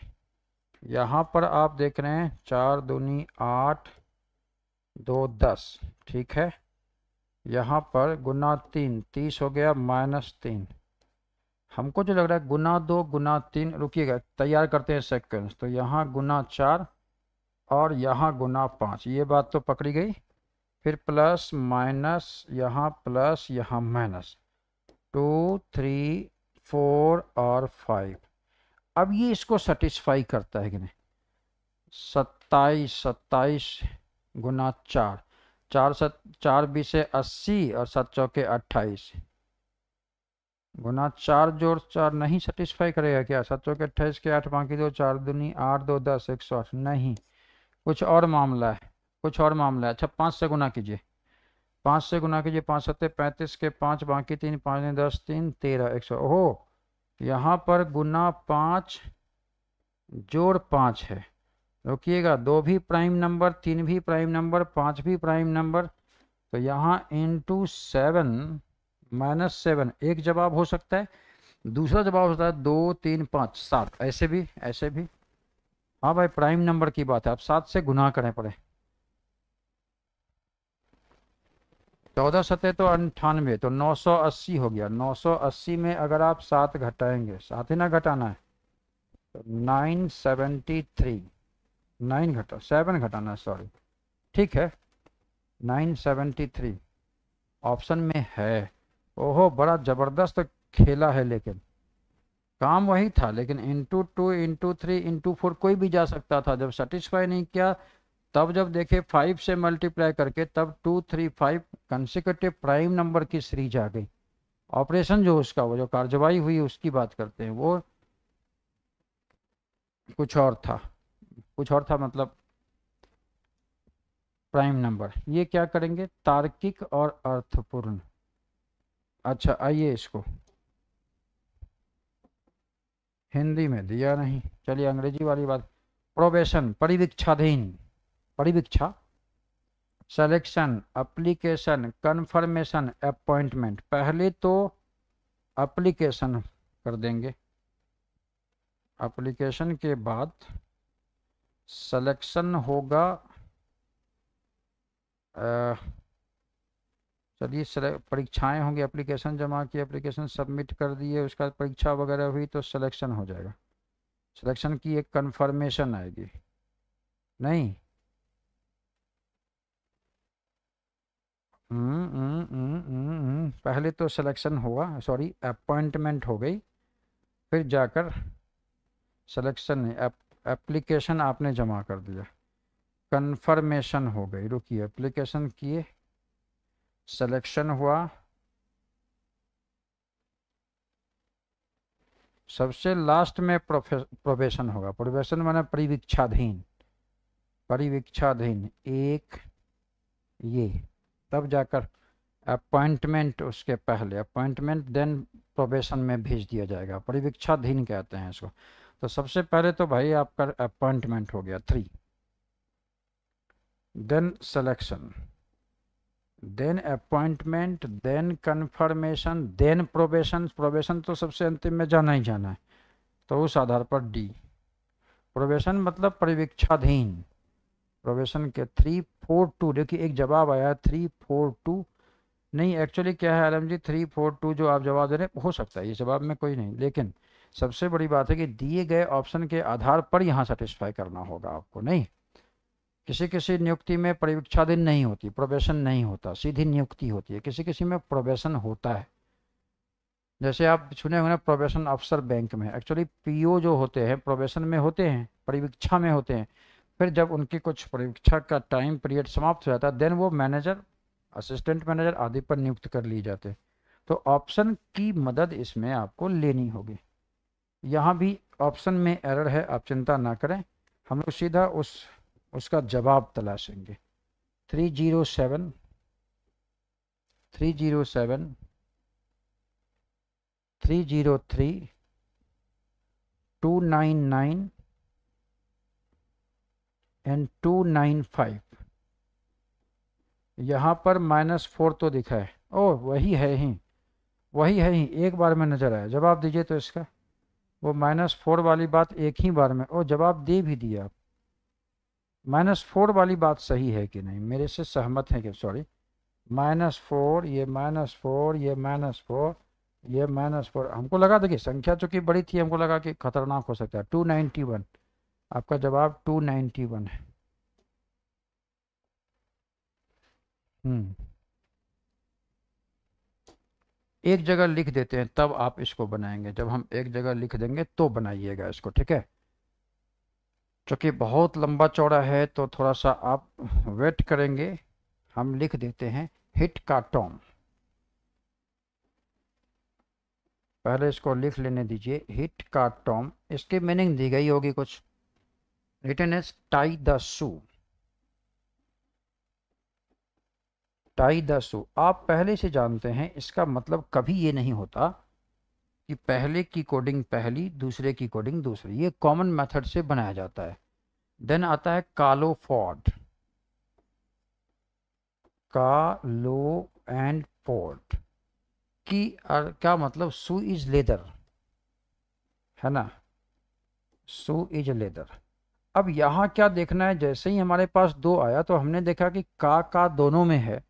यहाँ पर आप देख रहे हैं चार दूनी आठ दो दस ठीक है यहाँ पर गुना तीन तीस हो गया माइनस तीन हमको जो लग रहा है गुना दो गुना तीन रुकिएगा तैयार करते हैं सेक्वेंस तो यहाँ गुना चार और यहाँ गुना पाँच ये बात तो पकड़ी गई फिर प्लस माइनस यहाँ प्लस यहाँ माइनस टू थ्री फोर और फाइव अब ये इसको सेटिस्फाई करता है कि नहीं सत्ताईस सत्ताईस गुना चार चार सत चार बीस अस्सी और सात चौके अट्ठाईस गुना चार जोड़ चार नहीं सेटिस्फाई करेगा क्या सात चौके अट्ठाईस के आठ बाकी दो चार दुनी आठ दो दस एक सौ आठ नहीं कुछ और मामला है कुछ और मामला है अच्छा पाँच से गुना कीजिए पाँच से गुना कीजिए पाँच सत्ते पैंतीस के पाँच बाकी तीन पाँच दस तीन तेरह एक सौ ओहो यहाँ पर गुना पाँच जोड़ पाँच है रोकिएगा दो भी प्राइम नंबर तीन भी प्राइम नंबर पाँच भी प्राइम नंबर तो यहाँ इंटू सेवन माइनस सेवन एक जवाब हो सकता है दूसरा जवाब होता है दो तीन पाँच सात ऐसे भी ऐसे भी हाँ भाई प्राइम नंबर की बात है आप सात से गुना करें पड़े चौदह सतह तो अंठानवे तो नौ सौ अस्सी हो गया नौ सौ अस्सी में अगर आप सात घटाएंगे सात ही ना घटाना है तो नाइन सेवेंटी थ्री नाइन घटा सेवन घटाना सॉरी ठीक है नाइन सेवेंटी थ्री ऑप्शन में है ओहो बड़ा ज़बरदस्त खेला है लेकिन काम वही था लेकिन into two into three into four कोई भी जा सकता था जब सेटिस्फाई नहीं किया तब जब देखे फाइव से मल्टीप्लाई करके तब two three five consecutive prime number की सीरीज आ गई ऑपरेशन जो उसका वो जो कार्रवाई हुई उसकी बात करते हैं वो कुछ और था कुछ और था मतलब प्राइम नंबर ये क्या करेंगे तार्किक और अर्थपूर्ण अच्छा आइए इसको हिंदी में दिया नहीं चलिए अंग्रेजी वाली बात प्रोबेशन परिवीक्षाधीन परिवीक्षा सेलेक्शन अप्लीकेशन कन्फर्मेशन अपॉइंटमेंट पहले तो अप्लीकेशन कर देंगे अप्लीकेशन के बाद सलेक्शन होगा चलिए परीक्षाएं होंगी एप्लीकेशन जमा की एप्लीकेशन सबमिट कर दिए उसके बाद परीक्षा वगैरह हुई तो सिलेक्शन हो जाएगा सिलेक्शन की एक कंफर्मेशन आएगी नहीं हम्म हम्म हम्म, हम्म, हम्म पहले तो सिलेक्शन हुआ सॉरी अपॉइंटमेंट हो गई फिर जाकर सिलेक्शन एप्लीकेशन आपने जमा कर दिया कन्फर्मेशन हो गई रुकी एप्लीकेशन किए सेलेक्शन हुआ सबसे लास्ट में प्रोबेशन होगा प्रोबेशन माना परिवीक्षाधीन परिवीक्षाधीन एक ये तब जाकर अपॉइंटमेंट उसके पहले अपॉइंटमेंट देन प्रोबेशन में भेज दिया जाएगा परिवीक्षाधीन कहते हैं इसको तो सबसे पहले तो भाई आपका अपॉइंटमेंट हो गया three then selection then appointment then confirmation then probation probation तो सबसे अंतिम में जाना ही जाना है तो उस आधार पर डी प्रोबेशन मतलब परिवीक्षाधीन प्रोबेशन के थ्री फोर टू देखिए एक जवाब आया थ्री फोर टू नहीं एक्चुअली क्या है Alam ji three four two जो आप जवाब दे रहे हो सकता है ये जवाब में कोई नहीं लेकिन सबसे बड़ी बात है कि दिए गए ऑप्शन के आधार पर यहाँ सेटिस्फाई करना होगा आपको नहीं किसी किसी नियुक्ति में परीक्षाधीन नहीं होती प्रोबेशन नहीं होता सीधी नियुक्ति होती है किसी किसी में प्रोबेशन होता है जैसे आप सुने होंगे प्रोबेशन अफसर बैंक में एक्चुअली पीओ जो होते हैं प्रोबेशन में होते हैं परीक्षा में होते हैं फिर जब उनकी कुछ परीक्षा का टाइम पीरियड समाप्त हो जाता है देन वो मैनेजर असिस्टेंट मैनेजर आदि पर नियुक्त कर लिए जाते तो ऑप्शन की मदद इसमें आपको लेनी होगी यहाँ भी ऑप्शन में एरर है आप चिंता ना करें हम लोग सीधा उस उसका जवाब तलाशेंगे three zero seven three zero seven three zero three two nine nine and two nine five यहाँ पर माइनस फोर तो दिखा है ओ वही है ही वही है ही एक बार में नज़र आया जवाब दीजिए तो इसका वो माइनस फोर वाली बात एक ही बार में और जवाब दे भी दिया आप माइनस फोर वाली बात सही है कि नहीं मेरे से सहमत है कि सॉरी माइनस फोर ये माइनस फोर ये माइनस फोर ये माइनस फोर हमको लगा देखिए संख्या चूंकि बड़ी थी हमको लगा कि खतरनाक हो सकता है टू नाइन्टी वन आपका जवाब टू नाइन्टी वन है हम्म एक जगह लिख देते हैं तब आप इसको बनाएंगे जब हम एक जगह लिख देंगे तो बनाइएगा इसको ठीक है चूंकि बहुत लंबा चौड़ा है तो थोड़ा सा आप वेट करेंगे हम लिख देते हैं हिट का टॉम पहले इसको लिख लेने दीजिए हिट का टॉम इसकी मीनिंग दी गई होगी कुछ return as tie the sue tie टाइदासु आप पहले से जानते हैं इसका मतलब कभी ये नहीं होता कि पहले की कोडिंग पहली दूसरे की कोडिंग दूसरी ये कॉमन मेथड से बनाया जाता है देन आता है कालो फॉर्ड लो एंड फोर्ड की क्या मतलब सू इज लेदर है ना सू इज लेदर अब यहाँ क्या देखना है जैसे ही हमारे पास दो आया तो हमने देखा कि का का दोनों में है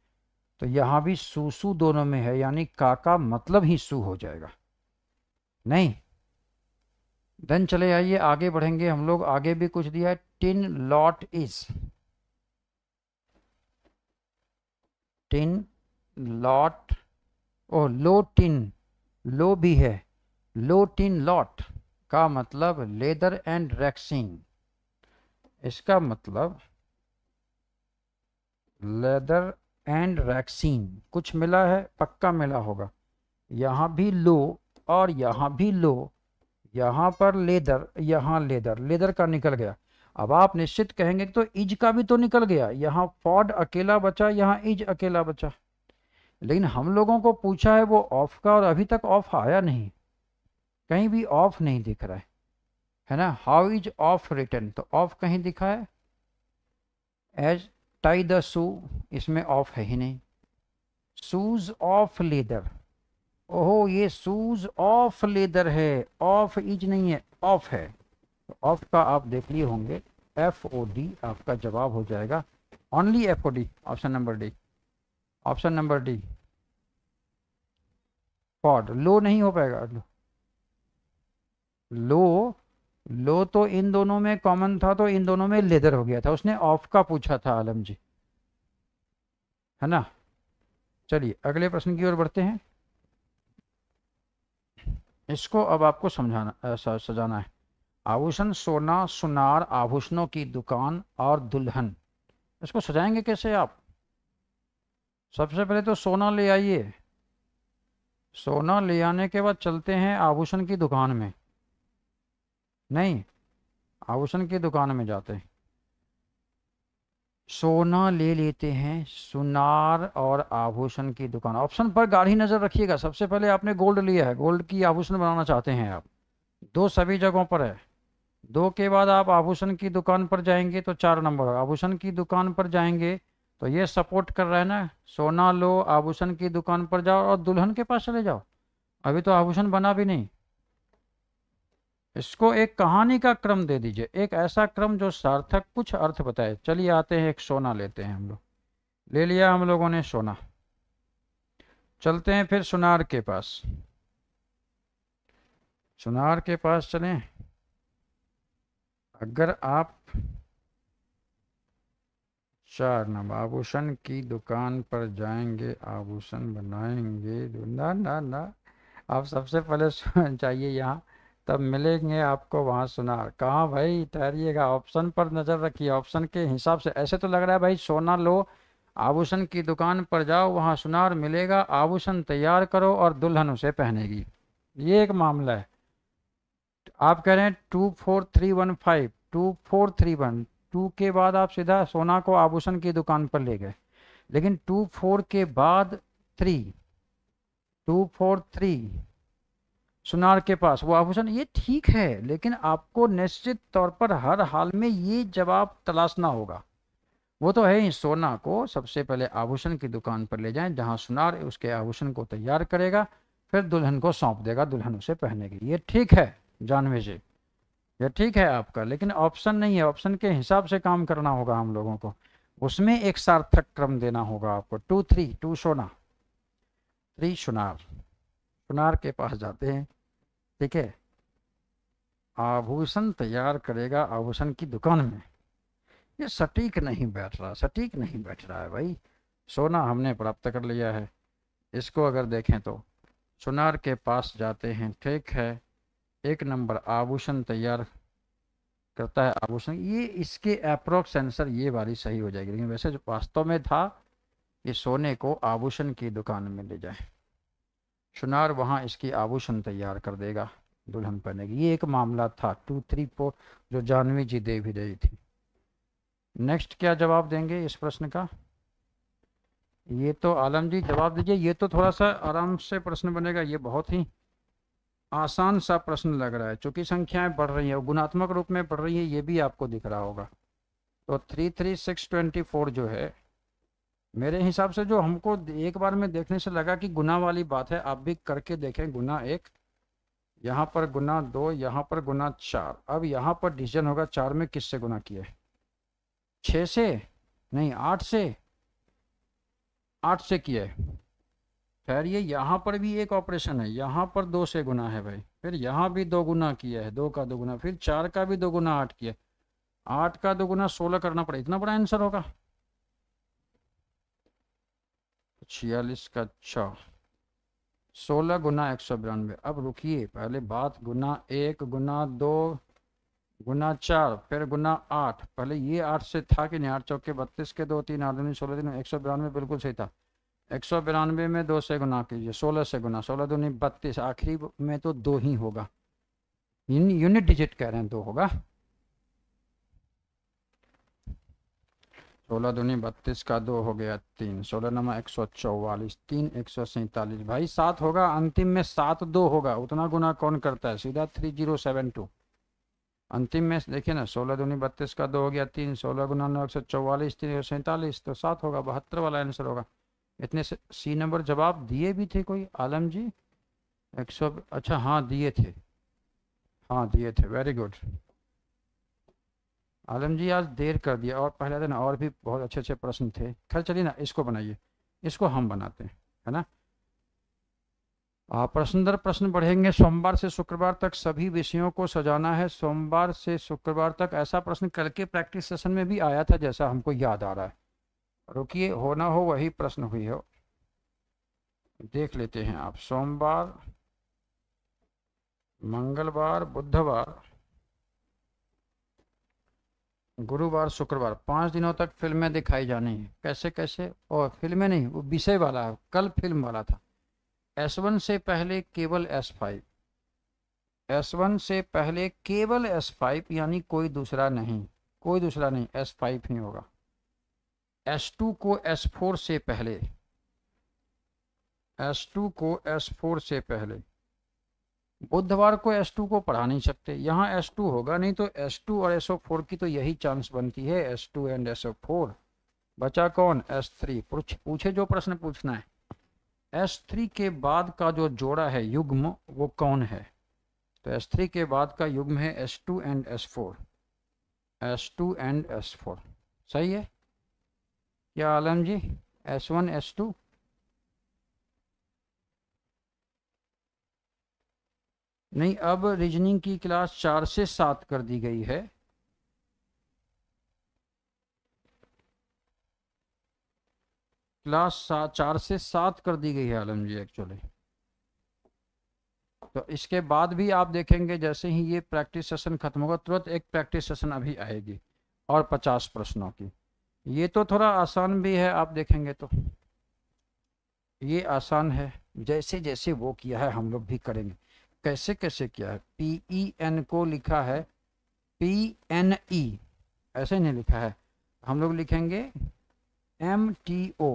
तो यहां भी सूसु दोनों में है यानी काका मतलब ही सु हो जाएगा नहीं देन चले आइए आगे बढ़ेंगे हम लोग आगे भी कुछ दिया है tin lot is tin lot O low tin low भी है लो टिन लॉट का मतलब लेदर एंड रैक्सिन इसका मतलब लेदर एंड वैक्सीन कुछ मिला है पक्का मिला होगा यहाँ भी लो और यहाँ भी लो यहाँ पर लेदर यहाँ लेदर लेदर का निकल गया अब आप निश्चित कहेंगे तो इज का भी तो निकल गया यहाँ फॉड अकेला बचा यहाँ इज अकेला बचा लेकिन हम लोगों को पूछा है वो ऑफ का और अभी तक ऑफ आया नहीं कहीं भी ऑफ नहीं दिख रहा है है ना हाउ इज ऑफ रिटर्न तो ऑफ कहीं दिखा है एज टाई द शू इसमें ऑफ है ही नहीं शूज ऑफ लेदर ओहो ये शूज ऑफ लेदर है ऑफ इज नहीं है ऑफ है तो ऑफ का आप देख लिए होंगे एफ ओ डी आपका जवाब हो जाएगा only F O D option number D option number D pod low नहीं हो पाएगा लो, लो लो तो इन दोनों में कॉमन था तो इन दोनों में लेदर हो गया था उसने ऑफ का पूछा था आलम जी है ना चलिए अगले प्रश्न की ओर बढ़ते हैं इसको अब आपको समझाना सजाना है आभूषण सोना सुनार आभूषणों की दुकान और दुल्हन इसको सजाएंगे कैसे आप सबसे पहले तो सोना ले आइए सोना ले आने के बाद चलते हैं आभूषण की दुकान में नहीं आभूषण की दुकान में जाते हैं सोना ले लेते हैं सुनार और आभूषण की दुकान ऑप्शन पर गाढ़ी नज़र रखिएगा सबसे पहले आपने गोल्ड लिया है गोल्ड की आभूषण बनाना चाहते हैं आप दो सभी जगहों पर है दो के बाद आप आभूषण की दुकान पर जाएंगे तो चार नंबर आभूषण की दुकान पर जाएंगे तो ये सपोर्ट कर रहा है ना सोना लो आभूषण की दुकान पर जाओ और दुल्हन के पास चले जाओ अभी तो आभूषण बना भी नहीं इसको एक कहानी का क्रम दे दीजिए एक ऐसा क्रम जो सार्थक कुछ अर्थ बताए चलिए आते हैं एक सोना लेते हैं हम लोग ले लिया हम लोगों ने सोना चलते हैं फिर सुनार के पास सुनार के पास चलें अगर आप चार नंबर आभूषण की दुकान पर जाएंगे आभूषण बनाएंगे ना ना ना आप सबसे पहले चाहिए यहाँ तब मिलेंगे आपको वहाँ सुनार कहाँ भाई ठहरिएगा ऑप्शन पर नज़र रखिए ऑप्शन के हिसाब से ऐसे तो लग रहा है भाई सोना लो आभूषण की दुकान पर जाओ वहाँ सुनार मिलेगा आभूषण तैयार करो और दुल्हन उसे पहनेगी ये एक मामला है आप कह रहे हैं two four three one five two four three one two के बाद आप सीधा सोना को आभूषण की दुकान पर ले गए लेकिन टू फोर के बाद थ्री टू फोर थ्री सुनार के पास वो आभूषण ये ठीक है लेकिन आपको निश्चित तौर पर हर हाल में ये जवाब तलाशना होगा वो तो है ही सोना को सबसे पहले आभूषण की दुकान पर ले जाएं जहां सुनार उसके आभूषण को तैयार करेगा फिर दुल्हन को सौंप देगा दुल्हन उसे पहनेगी ये ठीक है जानवे जी ये ठीक है आपका लेकिन ऑप्शन नहीं है ऑप्शन के हिसाब से काम करना होगा हम लोगों को उसमें एक सार्थक क्रम देना होगा आपको टू थ्री टू सोना थ्री सुनार पुनार के पास जाते हैं ठीक है आभूषण तैयार करेगा आभूषण की दुकान में ये सटीक नहीं बैठ रहा सटीक नहीं बैठ रहा है भाई सोना हमने प्राप्त कर लिया है इसको अगर देखें तो सुनार के पास जाते हैं ठीक है एक नंबर आभूषण तैयार करता है आभूषण ये इसके अप्रोक्स आंसर ये वाली सही हो जाएगी लेकिन वैसे जो वास्तव में था ये सोने को आभूषण की दुकान में ले जाए सुनार वहाँ इसकी आभूषण तैयार कर देगा दुल्हन पहनेगी ये एक मामला था टू थ्री फोर जो जानवी जी दे भी रही थी नेक्स्ट क्या जवाब देंगे इस प्रश्न का ये तो आलम जी जवाब दीजिए ये तो थोड़ा सा आराम से प्रश्न बनेगा ये बहुत ही आसान सा प्रश्न लग रहा है चूंकि संख्याएं बढ़ रही है गुणात्मक रूप में बढ़ रही है ये भी आपको दिख रहा होगा तो three three six twenty four जो है मेरे हिसाब से जो हमको एक बार में देखने से लगा कि गुना वाली बात है आप भी करके देखें गुना एक यहाँ पर गुना दो यहाँ पर गुना चार अब यहाँ पर डिसीजन होगा चार में किससे गुना किया है छः से नहीं आठ से आठ से किया है खैर ये यहाँ पर भी एक ऑपरेशन है यहाँ पर दो से गुना है भाई फिर यहाँ भी दो गुना किया है दो का दो गुना फिर चार का भी दो गुना आठ किया आठ का दो गुना सोलह करना पड़ा इतना बड़ा आंसर होगा छियालीस का छ सोलह गुना एक सौ बिरानवे अब रुकिए पहले बात गुना एक गुना दो गुना चार फिर गुना आठ पहले ये आठ से था कि नहीं आठ चौके बत्तीस के दो तीन आठ दूनी सोलह दिन एक सौ बिरानवे बिल्कुल सही था एक सौ बिरानवे में दो से गुना कीजिए सोलह से गुना सोलह दूनी बत्तीस आखिरी में तो दो ही होगा यूनिट डिजिट कह रहे हैं दो होगा सोलह दूनी बत्तीस का दो हो गया तीन सोलह नंबर एक सौ चौवालीस तीन एक सौ सैंतालीस भाई सात होगा अंतिम में सात दो होगा उतना गुना कौन करता है सीधा थ्री जीरो सेवन टू अंतिम में देखिए ना सोलह दूनी बत्तीस का दो हो गया तीन सोलह गुना नौ एक सौ चौवालीस तीन एक सौ सैंतालीस तो सात होगा बहत्तर वाला आंसर होगा इतने से सी नंबर जवाब दिए भी थे कोई आलम जी एक सौ अच्छा हाँ दिए थे हाँ दिए थे वेरी गुड आलम जी आज देर कर दिया और पहले दिन और भी बहुत अच्छे अच्छे प्रश्न थे खैर चलिए ना इसको बनाइए इसको हम बनाते हैं है ना प्रश्न दर प्रश्न बढ़ेंगे सोमवार से शुक्रवार तक सभी विषयों को सजाना है सोमवार से शुक्रवार तक ऐसा प्रश्न कल के प्रैक्टिस सेशन में भी आया था जैसा हमको याद आ रहा है रुकिए होना हो वही प्रश्न हुई हो देख लेते हैं आप सोमवार मंगलवार बुधवार गुरुवार शुक्रवार पाँच दिनों तक फिल्में दिखाई जानी है कैसे कैसे और फिल्में नहीं वो विषय वाला है कल फिल्म वाला था एस वन से पहले केवल एस फाइव एस वन से पहले केवल एस फाइव यानी कोई दूसरा नहीं कोई दूसरा नहीं एस फाइव ही होगा एस टू को एस फोर से पहले एस टू को एस फोर से पहले बुधवार को S2 को पढ़ा नहीं सकते यहाँ S2 होगा नहीं तो S2 और SO4 की तो यही चांस बनती है S2 एंड फोर बचा कौन S3 पूछे जो प्रश्न पूछना है S3 के बाद का जो जोड़ा है युग्म वो कौन है तो S3 के बाद का युग्म है S2 and S4 S2 and S4 सही है क्या आलम जी S1 S2 नहीं अब रीजनिंग की क्लास चार से सात कर दी गई है क्लास सात चार से सात कर दी गई है आलम जी एक्चुअली तो इसके बाद भी आप देखेंगे जैसे ही ये प्रैक्टिस सेशन खत्म होगा तुरंत एक प्रैक्टिस सेशन अभी आएगी और पचास प्रश्नों की ये तो थोड़ा आसान भी है आप देखेंगे तो ये आसान है जैसे जैसे वो किया है हम लोग भी करेंगे कैसे कैसे किया है पी ई एन को लिखा है पी एन ई ऐसे नहीं लिखा है हम लोग लिखेंगे M T O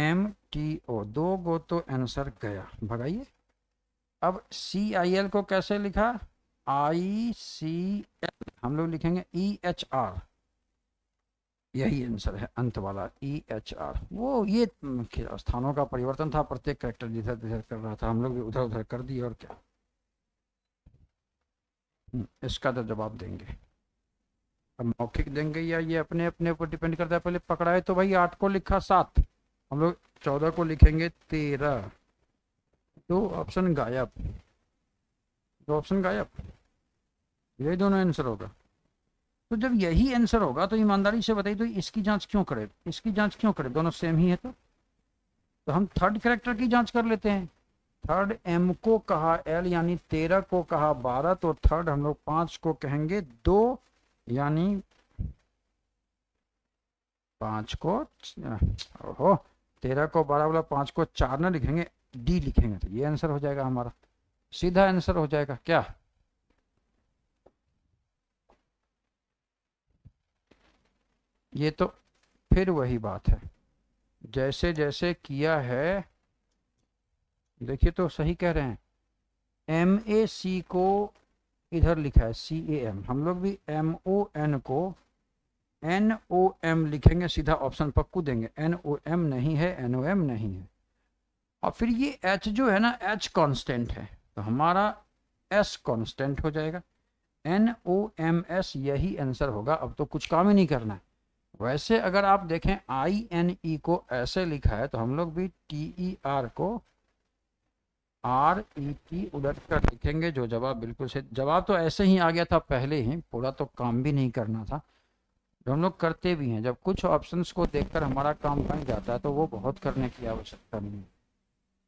M T O दो गो तो आंसर गया भगाइए अब सी आई एल को कैसे लिखा आई सी एल हम लोग लिखेंगे ई एच आर यही आंसर है अंत वाला ई एच आर वो ये स्थानों का परिवर्तन था प्रत्येक करेक्टर जिधर जिधर कर रहा था हम लोग भी उधर उधर कर दिए और क्या हम्म, इसका तो जवाब देंगे अब मौखिक देंगे या ये अपने अपने ऊपर डिपेंड करता है पहले पकड़ाए तो भाई आठ को लिखा सात हम लोग चौदह को लिखेंगे तेरह दो ऑप्शन गायब दो ऑप्शन गायब यही दोनों आंसर होगा तो जब यही आंसर होगा तो ईमानदारी से बताइए तो इसकी जांच क्यों करे इसकी जांच क्यों करे दोनों सेम ही है तो तो हम थर्ड करेक्टर की जांच कर लेते हैं थर्ड एम को कहा एल यानी तेरह को कहा बारह तो थर्ड हम लोग पांच को कहेंगे दो यानी पांच को ओहो तेरह को बारह वाला पांच को चार ना लिखेंगे डी लिखेंगे तो ये आंसर हो जाएगा हमारा सीधा आंसर हो जाएगा क्या ये तो फिर वही बात है जैसे जैसे किया है देखिए तो सही कह रहे हैं एम ए सी को इधर लिखा है सी ए एम हम लोग भी एम ओ एन को एन ओ एम लिखेंगे सीधा ऑप्शन पक्कू देंगे एन ओ एम नहीं है एन ओ एम नहीं है और फिर ये एच जो है ना एच कांस्टेंट है तो हमारा एस कांस्टेंट हो जाएगा एन ओ एम एस यही आंसर होगा अब तो कुछ काम ही नहीं करना है वैसे अगर आप देखें आई एन ई को ऐसे लिखा है तो हम लोग भी टी ई आर को आर ई टी उलट कर लिखेंगे जो जवाब बिल्कुल से जवाब तो ऐसे ही आ गया था पहले ही पूरा तो काम भी नहीं करना था जो तो हम लोग करते भी हैं जब कुछ ऑप्शंस को देखकर हमारा काम बन जाता है तो वो बहुत करने की आवश्यकता नहीं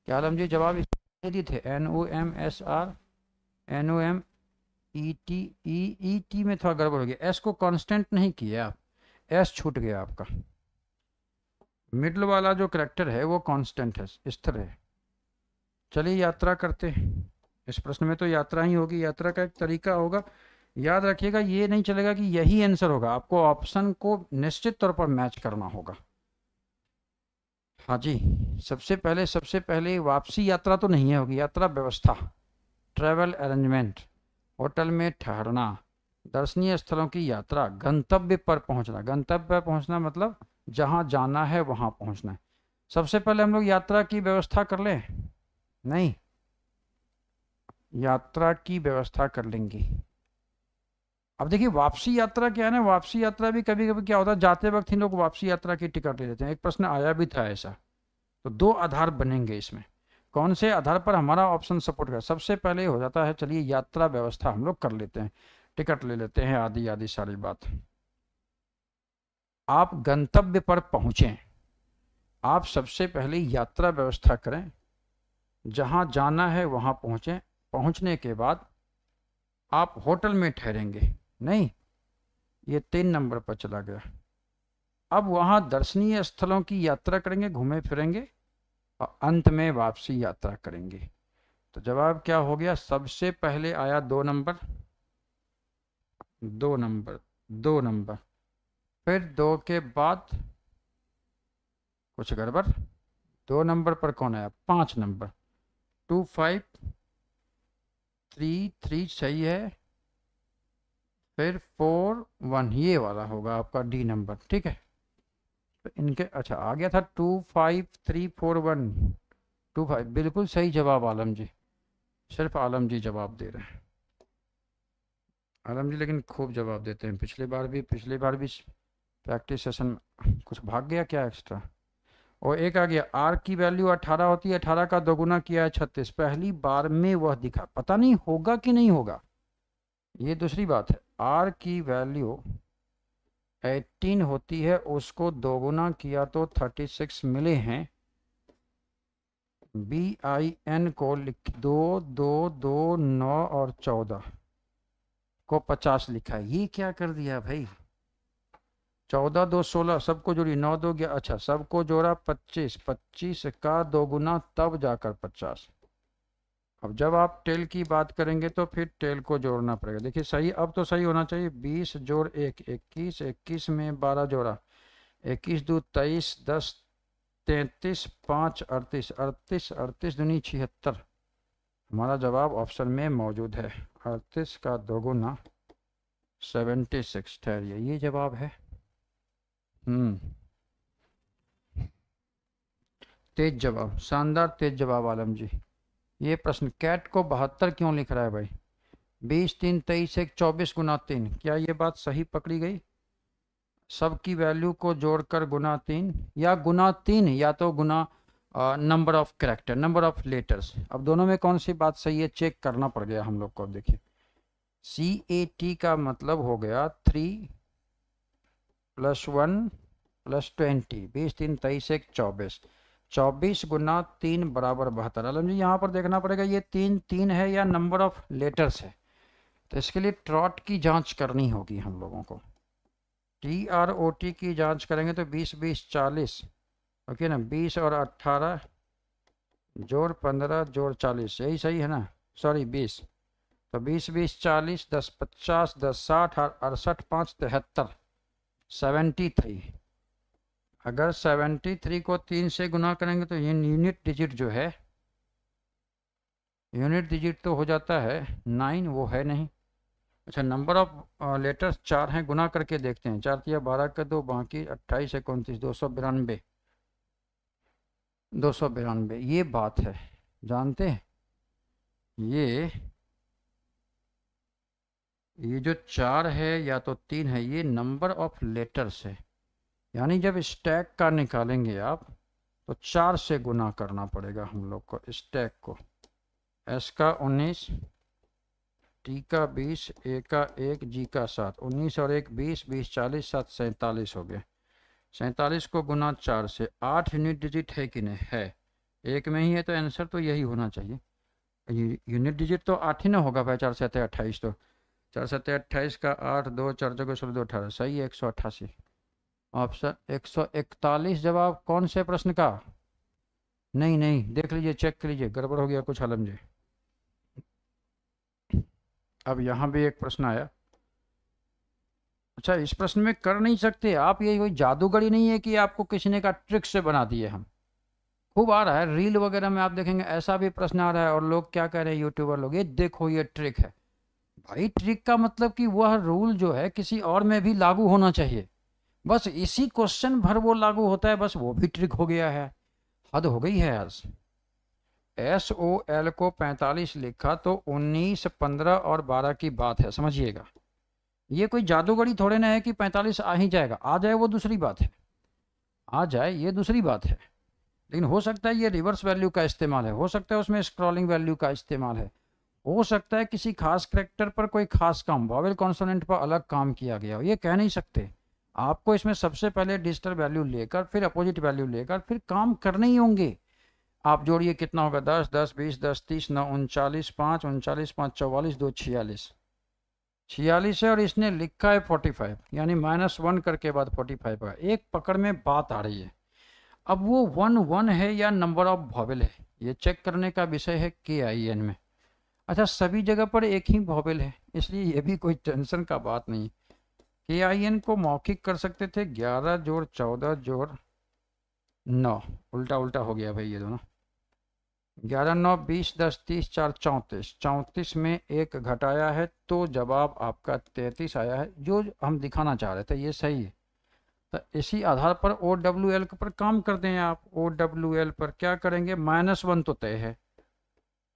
क्या आलम जी जवाब दिए थे N O M S R N O M E T E E T में थोड़ा गड़बड़ हो गया एस को कांस्टेंट नहीं किया आप एस छूट गया आपका मिडल वाला जो करेक्टर है वो कांस्टेंट है स्थिर है चलिए यात्रा करते हैं इस प्रश्न में तो यात्रा ही होगी यात्रा का एक तरीका होगा याद रखिएगा ये नहीं चलेगा कि यही आंसर होगा आपको ऑप्शन को निश्चित तौर पर मैच करना होगा हाँ जी सबसे पहले सबसे पहले वापसी यात्रा तो नहीं है होगी यात्रा व्यवस्था ट्रेवल अरेंजमेंट होटल में ठहरना दर्शनीय स्थलों की यात्रा गंतव्य पर पहुंचना गंतव्य पर पहुंचना मतलब जहां जाना है वहां पहुंचना है सबसे पहले हम लोग यात्रा की व्यवस्था कर ले नहीं यात्रा की व्यवस्था कर लेंगे अब देखिए वापसी यात्रा क्या है ना वापसी यात्रा भी कभी कभी क्या होता है जाते वक्त ही लोग वापसी यात्रा की टिकट ले लेते हैं एक प्रश्न आया भी था ऐसा तो दो आधार बनेंगे इसमें कौन से आधार पर हमारा ऑप्शन सपोर्ट कर सबसे पहले हो जाता है चलिए यात्रा व्यवस्था हम लोग कर लेते हैं टिकट ले लेते हैं आदि आदि सारी बात आप गंतव्य पर पहुंचे आप सबसे पहले यात्रा व्यवस्था करें जहां जाना है वहां पहुंचे पहुंचने के बाद आप होटल में ठहरेंगे नहीं ये तीन नंबर पर चला गया अब वहां दर्शनीय स्थलों की यात्रा करेंगे घूमे फिरेंगे और अंत में वापसी यात्रा करेंगे तो जवाब क्या हो गया सबसे पहले आया दो नंबर दो नंबर दो नंबर फिर दो के बाद कुछ गड़बड़ दो नंबर पर कौन आया पाँच नंबर टू फाइव थ्री थ्री सही है फिर फोर वन ये वाला होगा आपका डी नंबर ठीक है तो इनके अच्छा आ गया था two five three four one two five बिल्कुल सही जवाब आलम जी सिर्फ आलम जी जवाब दे रहे हैं आलम जी लेकिन खूब जवाब देते हैं पिछली बार भी पिछली बार भी प्रैक्टिस सेशन कुछ भाग गया क्या एक्स्ट्रा और एक आ गया आर की वैल्यू अट्ठारह होती है अठारह का दोगुना किया है छत्तीस पहली बार में वह दिखा पता नहीं होगा कि नहीं होगा ये दूसरी बात है आर की वैल्यू 18 होती है उसको दोगुना किया तो 36 मिले हैं बी आई एन को लिख दो दो दो नौ और चौदह को पचास लिखा है ये क्या कर दिया भाई चौदह दो सोलह सबको जोड़ी नौ दो गया अच्छा सबको जोड़ा पच्चीस पच्चीस का दो गुना तब जाकर पचास अब जब आप टेल की बात करेंगे तो फिर टेल को जोड़ना पड़ेगा देखिए सही अब तो सही होना चाहिए बीस जोड़ एक इक्कीस इक्कीस में बारह जोड़ा इक्कीस दो तेईस दस तैतीस पाँच अड़तीस अड़तीस अड़तीस दुनी छिहत्तर हमारा जवाब ऑप्शन में मौजूद है अड़तीस का दोगुना सेवेंटी सिक्स ठहर ये जवाब है हम्म तेज जवाब शानदार तेज जवाब आलम जी ये प्रश्न कैट को बहत्तर क्यों लिख रहा है भाई बीस तीन तेईस एक चौबीस गुना तीन क्या ये बात सही पकड़ी गई सब की वैल्यू को जोड़कर गुना तीन या गुना तीन या तो गुना number of character number of letters अब दोनों में कौन सी बात सही है चेक करना पड़ गया हम लोग को देखिए सी ए टी का मतलब हो गया three plus one plus twenty बीस तीन तेईस एक चौबीस चौबीस गुना तीन बराबर बहत्तर आलम जी यहाँ पर देखना पड़ेगा ये तीन तीन है या नंबर ऑफ लेटर्स है तो इसके लिए ट्रॉट की जांच करनी होगी हम लोगों को टी आर ओ टी की जांच करेंगे तो बीस बीस चालीस ओके ना बीस और अट्ठारह जोड़ पंद्रह जोड़ चालीस यही सही है ना सॉरी बीस तो बीस बीस चालीस दस पचास दस साठ और अड़सठ पाँच तिहत्तर सेवेंटी थ्री अगर सेवेंटी थ्री को तीन से गुना करेंगे तो यूनिट डिजिट जो है यूनिट डिजिट तो हो जाता है नाइन वो है नहीं अच्छा नंबर ऑफ लेटर्स चार हैं गुना करके देखते हैं चार या बारह के दो बाकी अट्ठाईस इकतीस दो सौ बिरानवे दो सौ बिरानवे ये बात है जानते हैं ये ये जो चार है या तो तीन है ये नंबर ऑफ लेटर्स है यानी जब स्टैक का निकालेंगे आप तो चार से गुना करना पड़ेगा हम लोग को स्टैक को एस का उन्नीस टी का बीस ए का एक जी का सात उन्नीस और एक बीस बीस चालीस सात सैंतालीस हो गए सैंतालीस को गुना चार से आठ यूनिट डिजिट है कि नहीं है एक में ही है तो आंसर तो यही होना चाहिए यूनिट डिजिट तो आठ ही ना होगा भाई चार सत्य अट्ठाईस तो चार सत्य अट्ठाईस का आठ दो चार जगह सोलह दो अठारह सही है एक सौ अट्ठासी ऑप्शन एक सौ इकतालीस जवाब कौन से प्रश्न का नहीं नहीं देख लीजिए चेक कर लीजिए गड़बड़ हो गया कुछ आलम जी अब यहाँ भी एक प्रश्न आया अच्छा इस प्रश्न में कर नहीं सकते आप ये कोई जादूगरी नहीं है कि आपको किसी ने का ट्रिक से बना दिए हम खूब आ रहा है रील वगैरह में आप देखेंगे ऐसा भी प्रश्न आ रहा है और लोग क्या कह रहे हैं यूट्यूबर लोग ये देखो ये ट्रिक है भाई ट्रिक का मतलब कि वह रूल जो है किसी और में भी लागू होना चाहिए बस इसी क्वेश्चन भर वो लागू होता है बस वो भी ट्रिक हो गया है हद हो गई है आज एस ओ एल को 45 लिखा तो 19, 15 और 12 की बात है समझिएगा ये कोई जादूगरी थोड़े ना है कि पैंतालीस आ ही जाएगा आ जाए वो दूसरी बात है आ जाए ये दूसरी बात है लेकिन हो सकता है ये रिवर्स वैल्यू का इस्तेमाल है हो सकता है उसमें स्क्रॉलिंग वैल्यू का इस्तेमाल है हो सकता है किसी खास करेक्टर पर कोई खास काम वावेल कॉन्सोनेंट पर अलग काम किया गया हो ये कह नहीं सकते आपको इसमें सबसे पहले डिजिटल वैल्यू लेकर फिर अपोजिट वैल्यू लेकर फिर काम करने ही होंगे आप जोड़िए कितना होगा दस दस बीस दस तीस नौ उनचालीस पाँच उनचालीस पाँच चौवालीस दो छियालीस छियालीस है और इसने लिखा है फोर्टी फाइव यानी माइनस वन करके बाद फोर्टी फाइव का एक पकड़ में बात आ रही है अब वो वन वन है या नंबर ऑफ भॉवेल है ये चेक करने का विषय है के आई एन में अच्छा सभी जगह पर एक ही भॉवेल है इसलिए ये भी कोई टेंशन का बात नहीं के आई एन को मौखिक कर सकते थे ग्यारह जोर चौदह जोर नौ उल्टा उल्टा हो गया भाई ये दोनों ग्यारह नौ बीस दस तीस चार चौंतीस चौंतीस में एक घटाया है तो जवाब आपका तैंतीस आया है जो हम दिखाना चाह रहे थे ये सही है तो इसी आधार पर ओ डब्ल्यू एल पर काम कर दें आप ओ डब्ल्यू एल पर क्या करेंगे माइनस वन तो तय है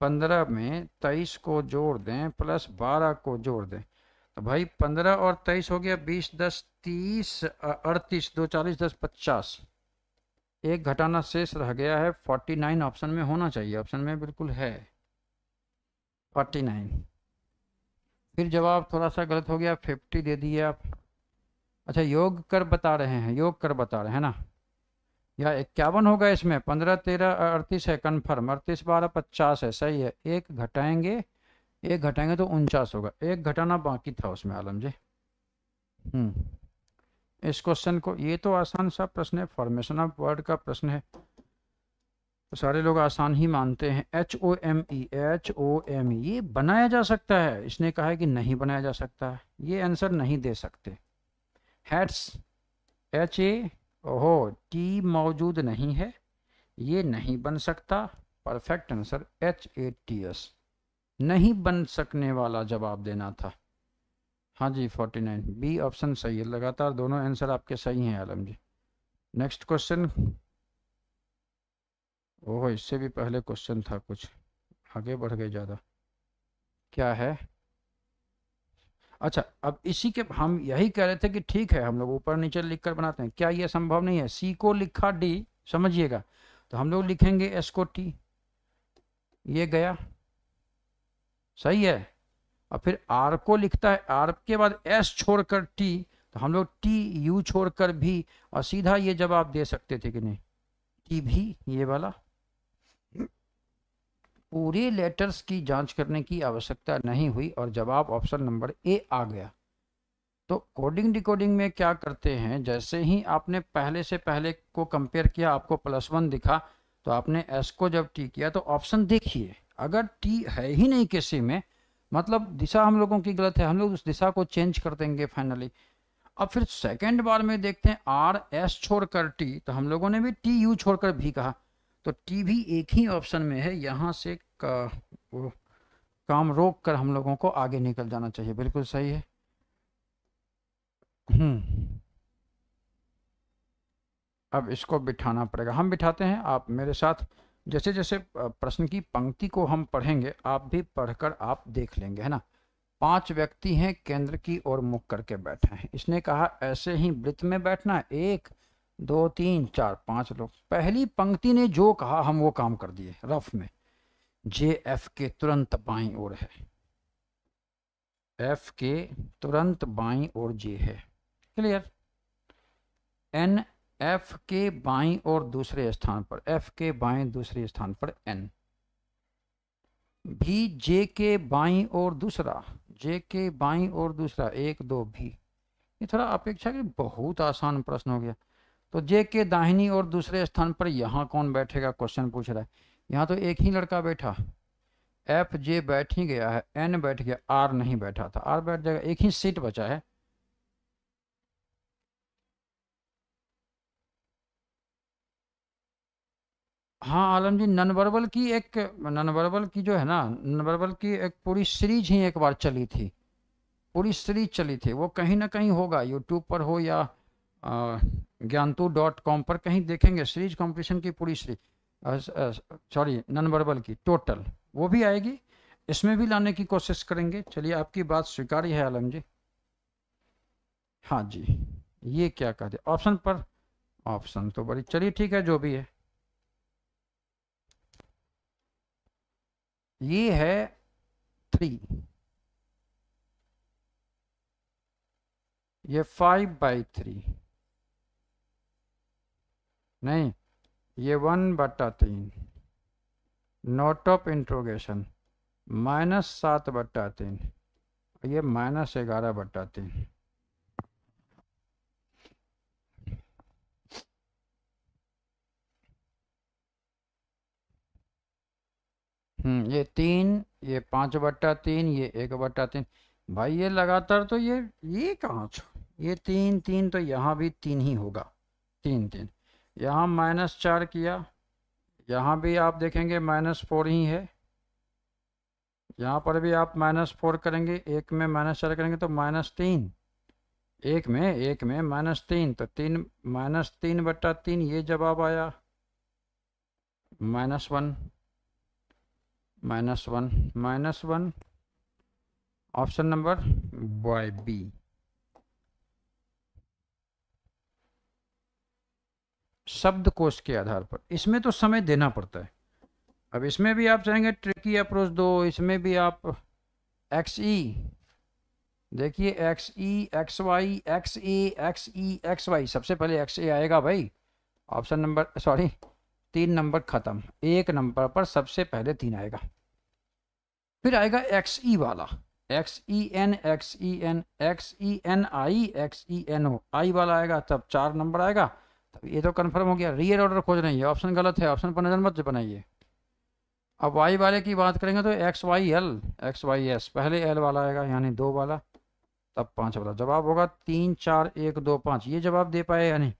पंद्रह में तेईस को जोड़ दें प्लस बारह को जोड़ दें तो भाई पंद्रह और तेईस हो गया बीस दस तीस अड़तीस दो चालीस दस पचास एक घटाना शेष रह गया है 49 ऑप्शन में होना चाहिए ऑप्शन में बिल्कुल है 49 फिर जवाब थोड़ा सा गलत हो गया 50 दे दिए आप अच्छा योग कर बता रहे हैं योग कर बता रहे हैं ना या इक्यावन होगा इसमें पंद्रह तेरह अड़तीस है कन्फर्म अड़तीस बारह पचास है सही है एक घटाएंगे एक घटाएंगे तो उनचास होगा एक घटाना बाकी था उसमें आलम जी हम्म इस क्वेश्चन को ये तो आसान सा प्रश्न है फॉर्मेशन ऑफ वर्ड का प्रश्न है तो सारे लोग आसान ही मानते हैं H O M E H O M E ये बनाया जा सकता है इसने कहा है कि नहीं बनाया जा सकता है ये आंसर नहीं दे सकते हैट्स एच ए ओहो टी मौजूद नहीं है ये नहीं बन सकता perfect answer H A T S नहीं बन सकने वाला जवाब देना था हाँ जी फोर्टी नाइन बी ऑप्शन सही है लगातार दोनों आंसर आपके सही हैं आलम जी नेक्स्ट क्वेश्चन ओह इससे भी पहले क्वेश्चन था कुछ आगे बढ़ गए ज़्यादा क्या है अच्छा अब इसी के हम यही कह रहे थे कि ठीक है हम लोग ऊपर नीचे लिख कर बनाते हैं क्या यह संभव नहीं है सी को लिखा डी समझिएगा तो हम लोग लिखेंगे एस को टी ये गया सही है और फिर आर को लिखता है आर के बाद एस छोड़कर टी तो हम लोग टी यू छोड़कर भी और सीधा ये जवाब दे सकते थे कि नहीं टी भी ये वाला पूरे लेटर्स की जांच करने की आवश्यकता नहीं हुई और जवाब ऑप्शन नंबर ए आ गया तो कोडिंग डिकोडिंग में क्या करते हैं जैसे ही आपने पहले से पहले को कंपेयर किया आपको प्लस वन दिखा तो आपने एस को जब टी किया तो ऑप्शन देखिए अगर टी है ही नहीं किसी में मतलब दिशा हम लोगों की गलत है हम लोग उस दिशा को चेंज कर देंगे फाइनली अब फिर सेकेंड बार में देखते हैं आर एस छोड़कर टी तो हम लोगों ने भी टी यू छोड़कर भी कहा तो टी भी एक ही ऑप्शन में है यहाँ से का, वो, काम रोक कर हम लोगों को आगे निकल जाना चाहिए बिल्कुल सही है हम्म अब इसको बिठाना पड़ेगा हम बिठाते हैं आप मेरे साथ जैसे जैसे प्रश्न की पंक्ति को हम पढ़ेंगे आप भी पढ़कर आप देख लेंगे है ना पांच व्यक्ति हैं केंद्र की ओर मुख करके बैठे हैं इसने कहा ऐसे ही वृत्त में बैठना एक दो तीन चार पांच लोग पहली पंक्ति ने जो कहा हम वो काम कर दिए रफ में जे एफ के तुरंत बाई ओर है एफ के तुरंत बाई ओर जे है क्लियर एन एफ के बाई और दूसरे स्थान पर एफ के बाएं दूसरे स्थान पर एन भी जे के बाई और दूसरा जे के बाई और दूसरा एक दो भी ये थोड़ा अपेक्षा कि बहुत आसान प्रश्न हो गया तो जे के दाहिनी और दूसरे स्थान पर यहाँ कौन बैठेगा क्वेश्चन पूछ रहा है यहाँ तो एक ही लड़का बैठा एफ जे बैठ ही गया है एन बैठ गया आर नहीं बैठा था आर बैठ जाएगा एक ही सीट बचा है हाँ, आलम जी ननवरबल वर्बल की एक ननवरबल वर्बल की जो है ना, ननवरबल वर्बल की एक पूरी सीरीज़ ही एक बार चली थी। पूरी सीरीज़ चली थी, वो कहीं ना कहीं होगा यूट्यूब पर हो या अ, ज्ञानतू डॉट कॉम पर कहीं देखेंगे सीरीज़ कॉम्पिटिशन की पूरी सीरीज़ सॉरी नॉन वर्बल की टोटल, वो भी आएगी, इसमें भी लाने की कोशिश करेंगे। चलिए आपकी बात स्वीकार्य है आलम जी। हाँ जी, ये क्या कहते ऑप्शन पर ऑप्शन तो बड़ी चलिए ठीक है जो भी है। ये है थ्री ये फाइव बाई थ्री नहीं ये वन बट्टा तीन नोट ऑफ इंट्रोगेशन माइनस सात बट्टा तीन ये माइनस ग्यारह बट्टा तीन हम्म, ये तीन ये पाँच बट्टा तीन ये एक बट्टा तीन भाई ये लगातार तो ये ये कहाँ ये तीन तीन तो यहाँ भी तीन ही होगा तीन तीन यहाँ माइनस चार किया यहाँ भी आप देखेंगे माइनस फोर ही है यहाँ पर भी आप माइनस फोर करेंगे एक में माइनस चार करेंगे तो माइनस तीन एक में एक में माइनस तीन तो तीन माइनस तीन बट्टा तीन ये जवाब आया minus one minus one minus one option number boy B शब्द कोश के आधार पर इसमें तो समय देना पड़ता है अब इसमें भी आप चाहेंगे ट्रिकी अप्रोच दो इसमें भी आप एक्स ई e। देखिए X E X Y X A X E X Y सबसे पहले एक्स ए आएगा भाई ऑप्शन नंबर सॉरी तीन नंबर खत्म एक नंबर पर सबसे पहले तीन आएगा फिर आएगा एक्स ई e वाला X E N X E N X E N I X E N O I वाला आएगा तब चार नंबर आएगा तब ये तो कंफर्म हो गया रियल ऑर्डर खोज रही है ऑप्शन गलत है ऑप्शन पर नजर मत बनाइए अब वाई वाले की बात करेंगे तो X Y L X Y S पहले एल वाला आएगा यानी दो वाला तब पांच वाला जवाब होगा तीन चार एक दो पाँच ये जवाब दे पाए यानी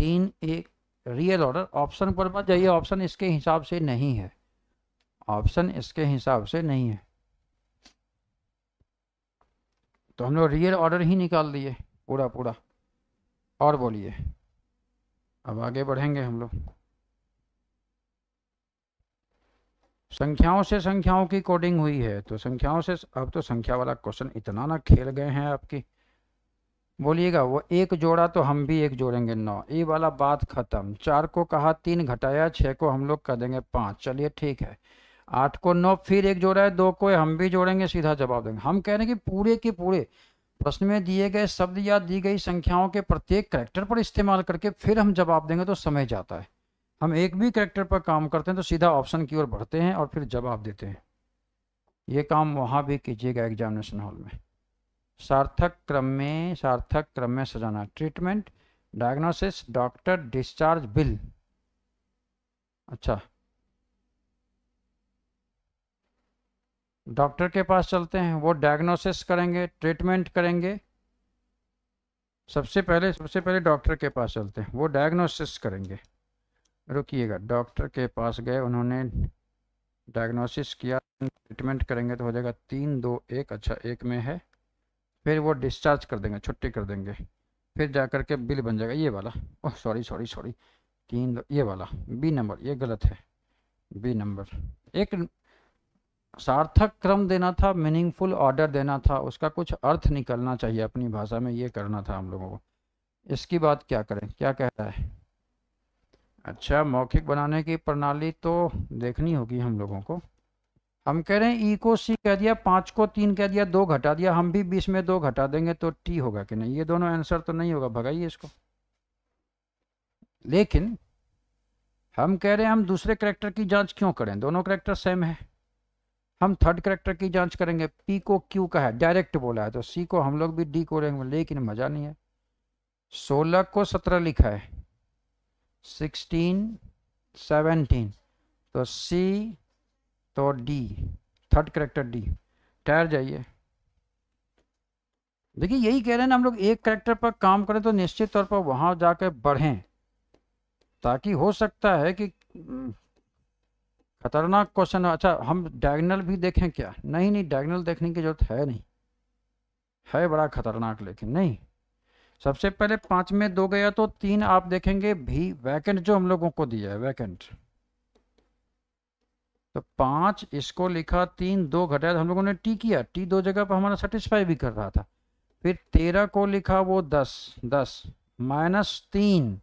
तीन एक रियल ऑर्डर ऑप्शन पर मत जाइए ऑप्शन इसके हिसाब से नहीं है ऑप्शन इसके हिसाब से नहीं है तो हम लोग रियल ऑर्डर ही निकाल दिए पूरा पूरा और बोलिए अब आगे बढ़ेंगे हम लोग संख्याओं से संख्याओं की कोडिंग हुई है तो संख्याओं से अब तो संख्या वाला क्वेश्चन इतना ना खेल गए हैं आपकी बोलिएगा वो एक जोड़ा तो हम भी एक जोड़ेंगे नौ ये वाला बात खत्म चार को कहा तीन घटाया छः को हम लोग कर देंगे पाँच चलिए ठीक है आठ को नौ फिर एक जोड़ा है दो को हम भी जोड़ेंगे सीधा जवाब देंगे हम कह रहे हैं कि पूरे के पूरे प्रश्न में दिए गए शब्द या दी गई संख्याओं के प्रत्येक करेक्टर पर इस्तेमाल करके फिर हम जवाब देंगे तो समय जाता है हम एक भी करेक्टर पर काम करते हैं तो सीधा ऑप्शन की ओर बढ़ते हैं और फिर जवाब देते हैं ये काम वहाँ भी कीजिएगा एग्जामिनेशन हॉल में सार्थक क्रम में सार्थक क्रम में सजाना treatment diagnosis doctor discharge bill अच्छा डॉक्टर के पास चलते हैं वो डायग्नोसिस करेंगे ट्रीटमेंट करेंगे सबसे पहले सबसे पहले डॉक्टर के पास चलते हैं वो डायग्नोसिस करेंगे रुकिएगा डॉक्टर के पास गए उन्होंने डायग्नोसिस किया ट्रीटमेंट करेंगे तो हो जाएगा तीन दो एक अच्छा एक में है फिर वो डिस्चार्ज कर देंगे छुट्टी कर देंगे फिर जा कर के बिल बन जाएगा ये वाला ओह सॉरी सॉरी सॉरी तीन ये वाला बी नंबर ये गलत है बी नंबर एक सार्थक क्रम देना था मीनिंगफुल ऑर्डर देना था उसका कुछ अर्थ निकलना चाहिए अपनी भाषा में ये करना था हम लोगों को इसकी बात क्या करें क्या कह रहा है अच्छा मौखिक बनाने की प्रणाली तो देखनी होगी हम लोगों को हम कह रहे हैं ई e को सी कह दिया पाँच को तीन कह दिया दो घटा दिया हम भी बीस में दो घटा देंगे तो टी होगा कि नहीं ये दोनों आंसर तो नहीं होगा भगाइए इसको लेकिन हम कह रहे हैं हम दूसरे करेक्टर की जांच क्यों करें दोनों करेक्टर सेम है हम थर्ड करेक्टर की जांच करेंगे पी को क्यू का है डायरेक्ट बोला है तो सी को हम लोग भी डी को लेंगे लेकिन मज़ा नहीं है सोलह को सत्रह लिखा है सिक्सटीन सेवनटीन तो सी तो डी थर्ड करेक्टर डी ठहर जाइए देखिए यही कह रहे हैं ना हम लोग एक करेक्टर पर काम करें तो निश्चित तौर पर वहां जाकर बढ़ें ताकि हो सकता है कि हम्म, खतरनाक क्वेश्चन अच्छा हम डायगनल भी देखें क्या नहीं नहीं डायगनल देखने की जरूरत है नहीं है बड़ा खतरनाक लेकिन नहीं सबसे पहले पांच में दो गया तो तीन आप देखेंगे भी वैकेंट जो हम लोगों को दिया है वैकेंट तो पाँच इसको लिखा तीन दो घटाया तो हम लोगों ने टी किया टी दो जगह पर हमारा सेटिस्फाई भी कर रहा था फिर तेरह को लिखा वो दस दस माइनस तीन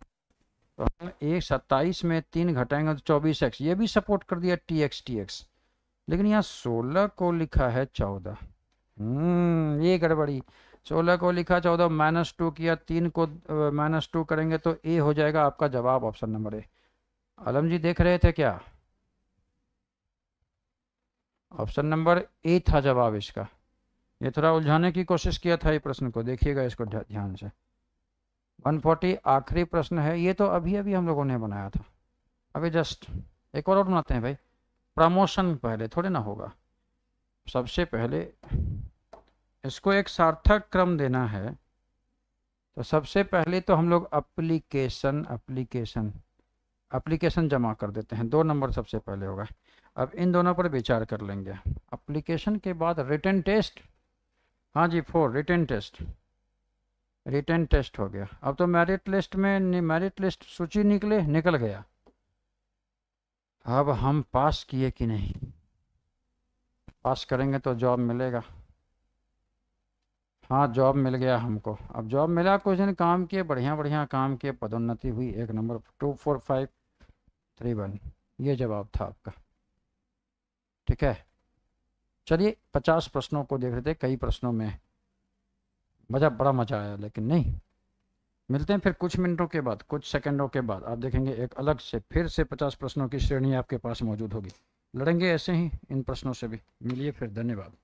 तो हम एक सत्ताईस में तीन घटाएंगे तो चौबीस एक्स ये भी सपोर्ट कर दिया टी एक्स टी एक्स लेकिन यहाँ सोलह को लिखा है चौदह हम्म, ये गड़बड़ी सोलह को लिखा चौदह माइनस टू किया तीन को माइनस टू करेंगे तो ए हो जाएगा आपका जवाब ऑप्शन नंबर ए आलम जी देख रहे थे क्या ऑप्शन नंबर ए था जवाब इसका ये थोड़ा उलझाने की कोशिश किया था ये प्रश्न को देखिएगा इसको ध्यान से 140 आखिरी प्रश्न है ये तो अभी अभी हम लोगों ने बनाया था अभी जस्ट एक और बनाते हैं भाई प्रमोशन पहले थोड़े ना होगा सबसे पहले इसको एक सार्थक क्रम देना है तो सबसे पहले तो हम लोग अप्लीकेशन अप्लीकेशन अप्लीकेशन जमा कर देते हैं दो नंबर सबसे पहले होगा अब इन दोनों पर विचार कर लेंगे अप्लीकेशन के बाद रिटर्न टेस्ट हाँ जी four return test return test हो गया अब तो मेरिट लिस्ट में मेरिट लिस्ट सूची निकले निकल गया अब हम पास किए कि नहीं पास करेंगे तो जॉब मिलेगा हाँ जॉब मिल गया हमको अब जॉब मिला कुछ दिन काम किए बढ़िया बढ़िया काम किए पदोन्नति हुई एक नंबर two four five three one ये जवाब था आपका ठीक है चलिए पचास प्रश्नों को देख रहे थे कई प्रश्नों में मज़ा बड़ा मज़ा आया लेकिन नहीं मिलते हैं फिर कुछ मिनटों के बाद कुछ सेकंडों के बाद आप देखेंगे एक अलग से फिर से पचास प्रश्नों की श्रेणी आपके पास मौजूद होगी लड़ेंगे ऐसे ही इन प्रश्नों से भी मिलिए फिर धन्यवाद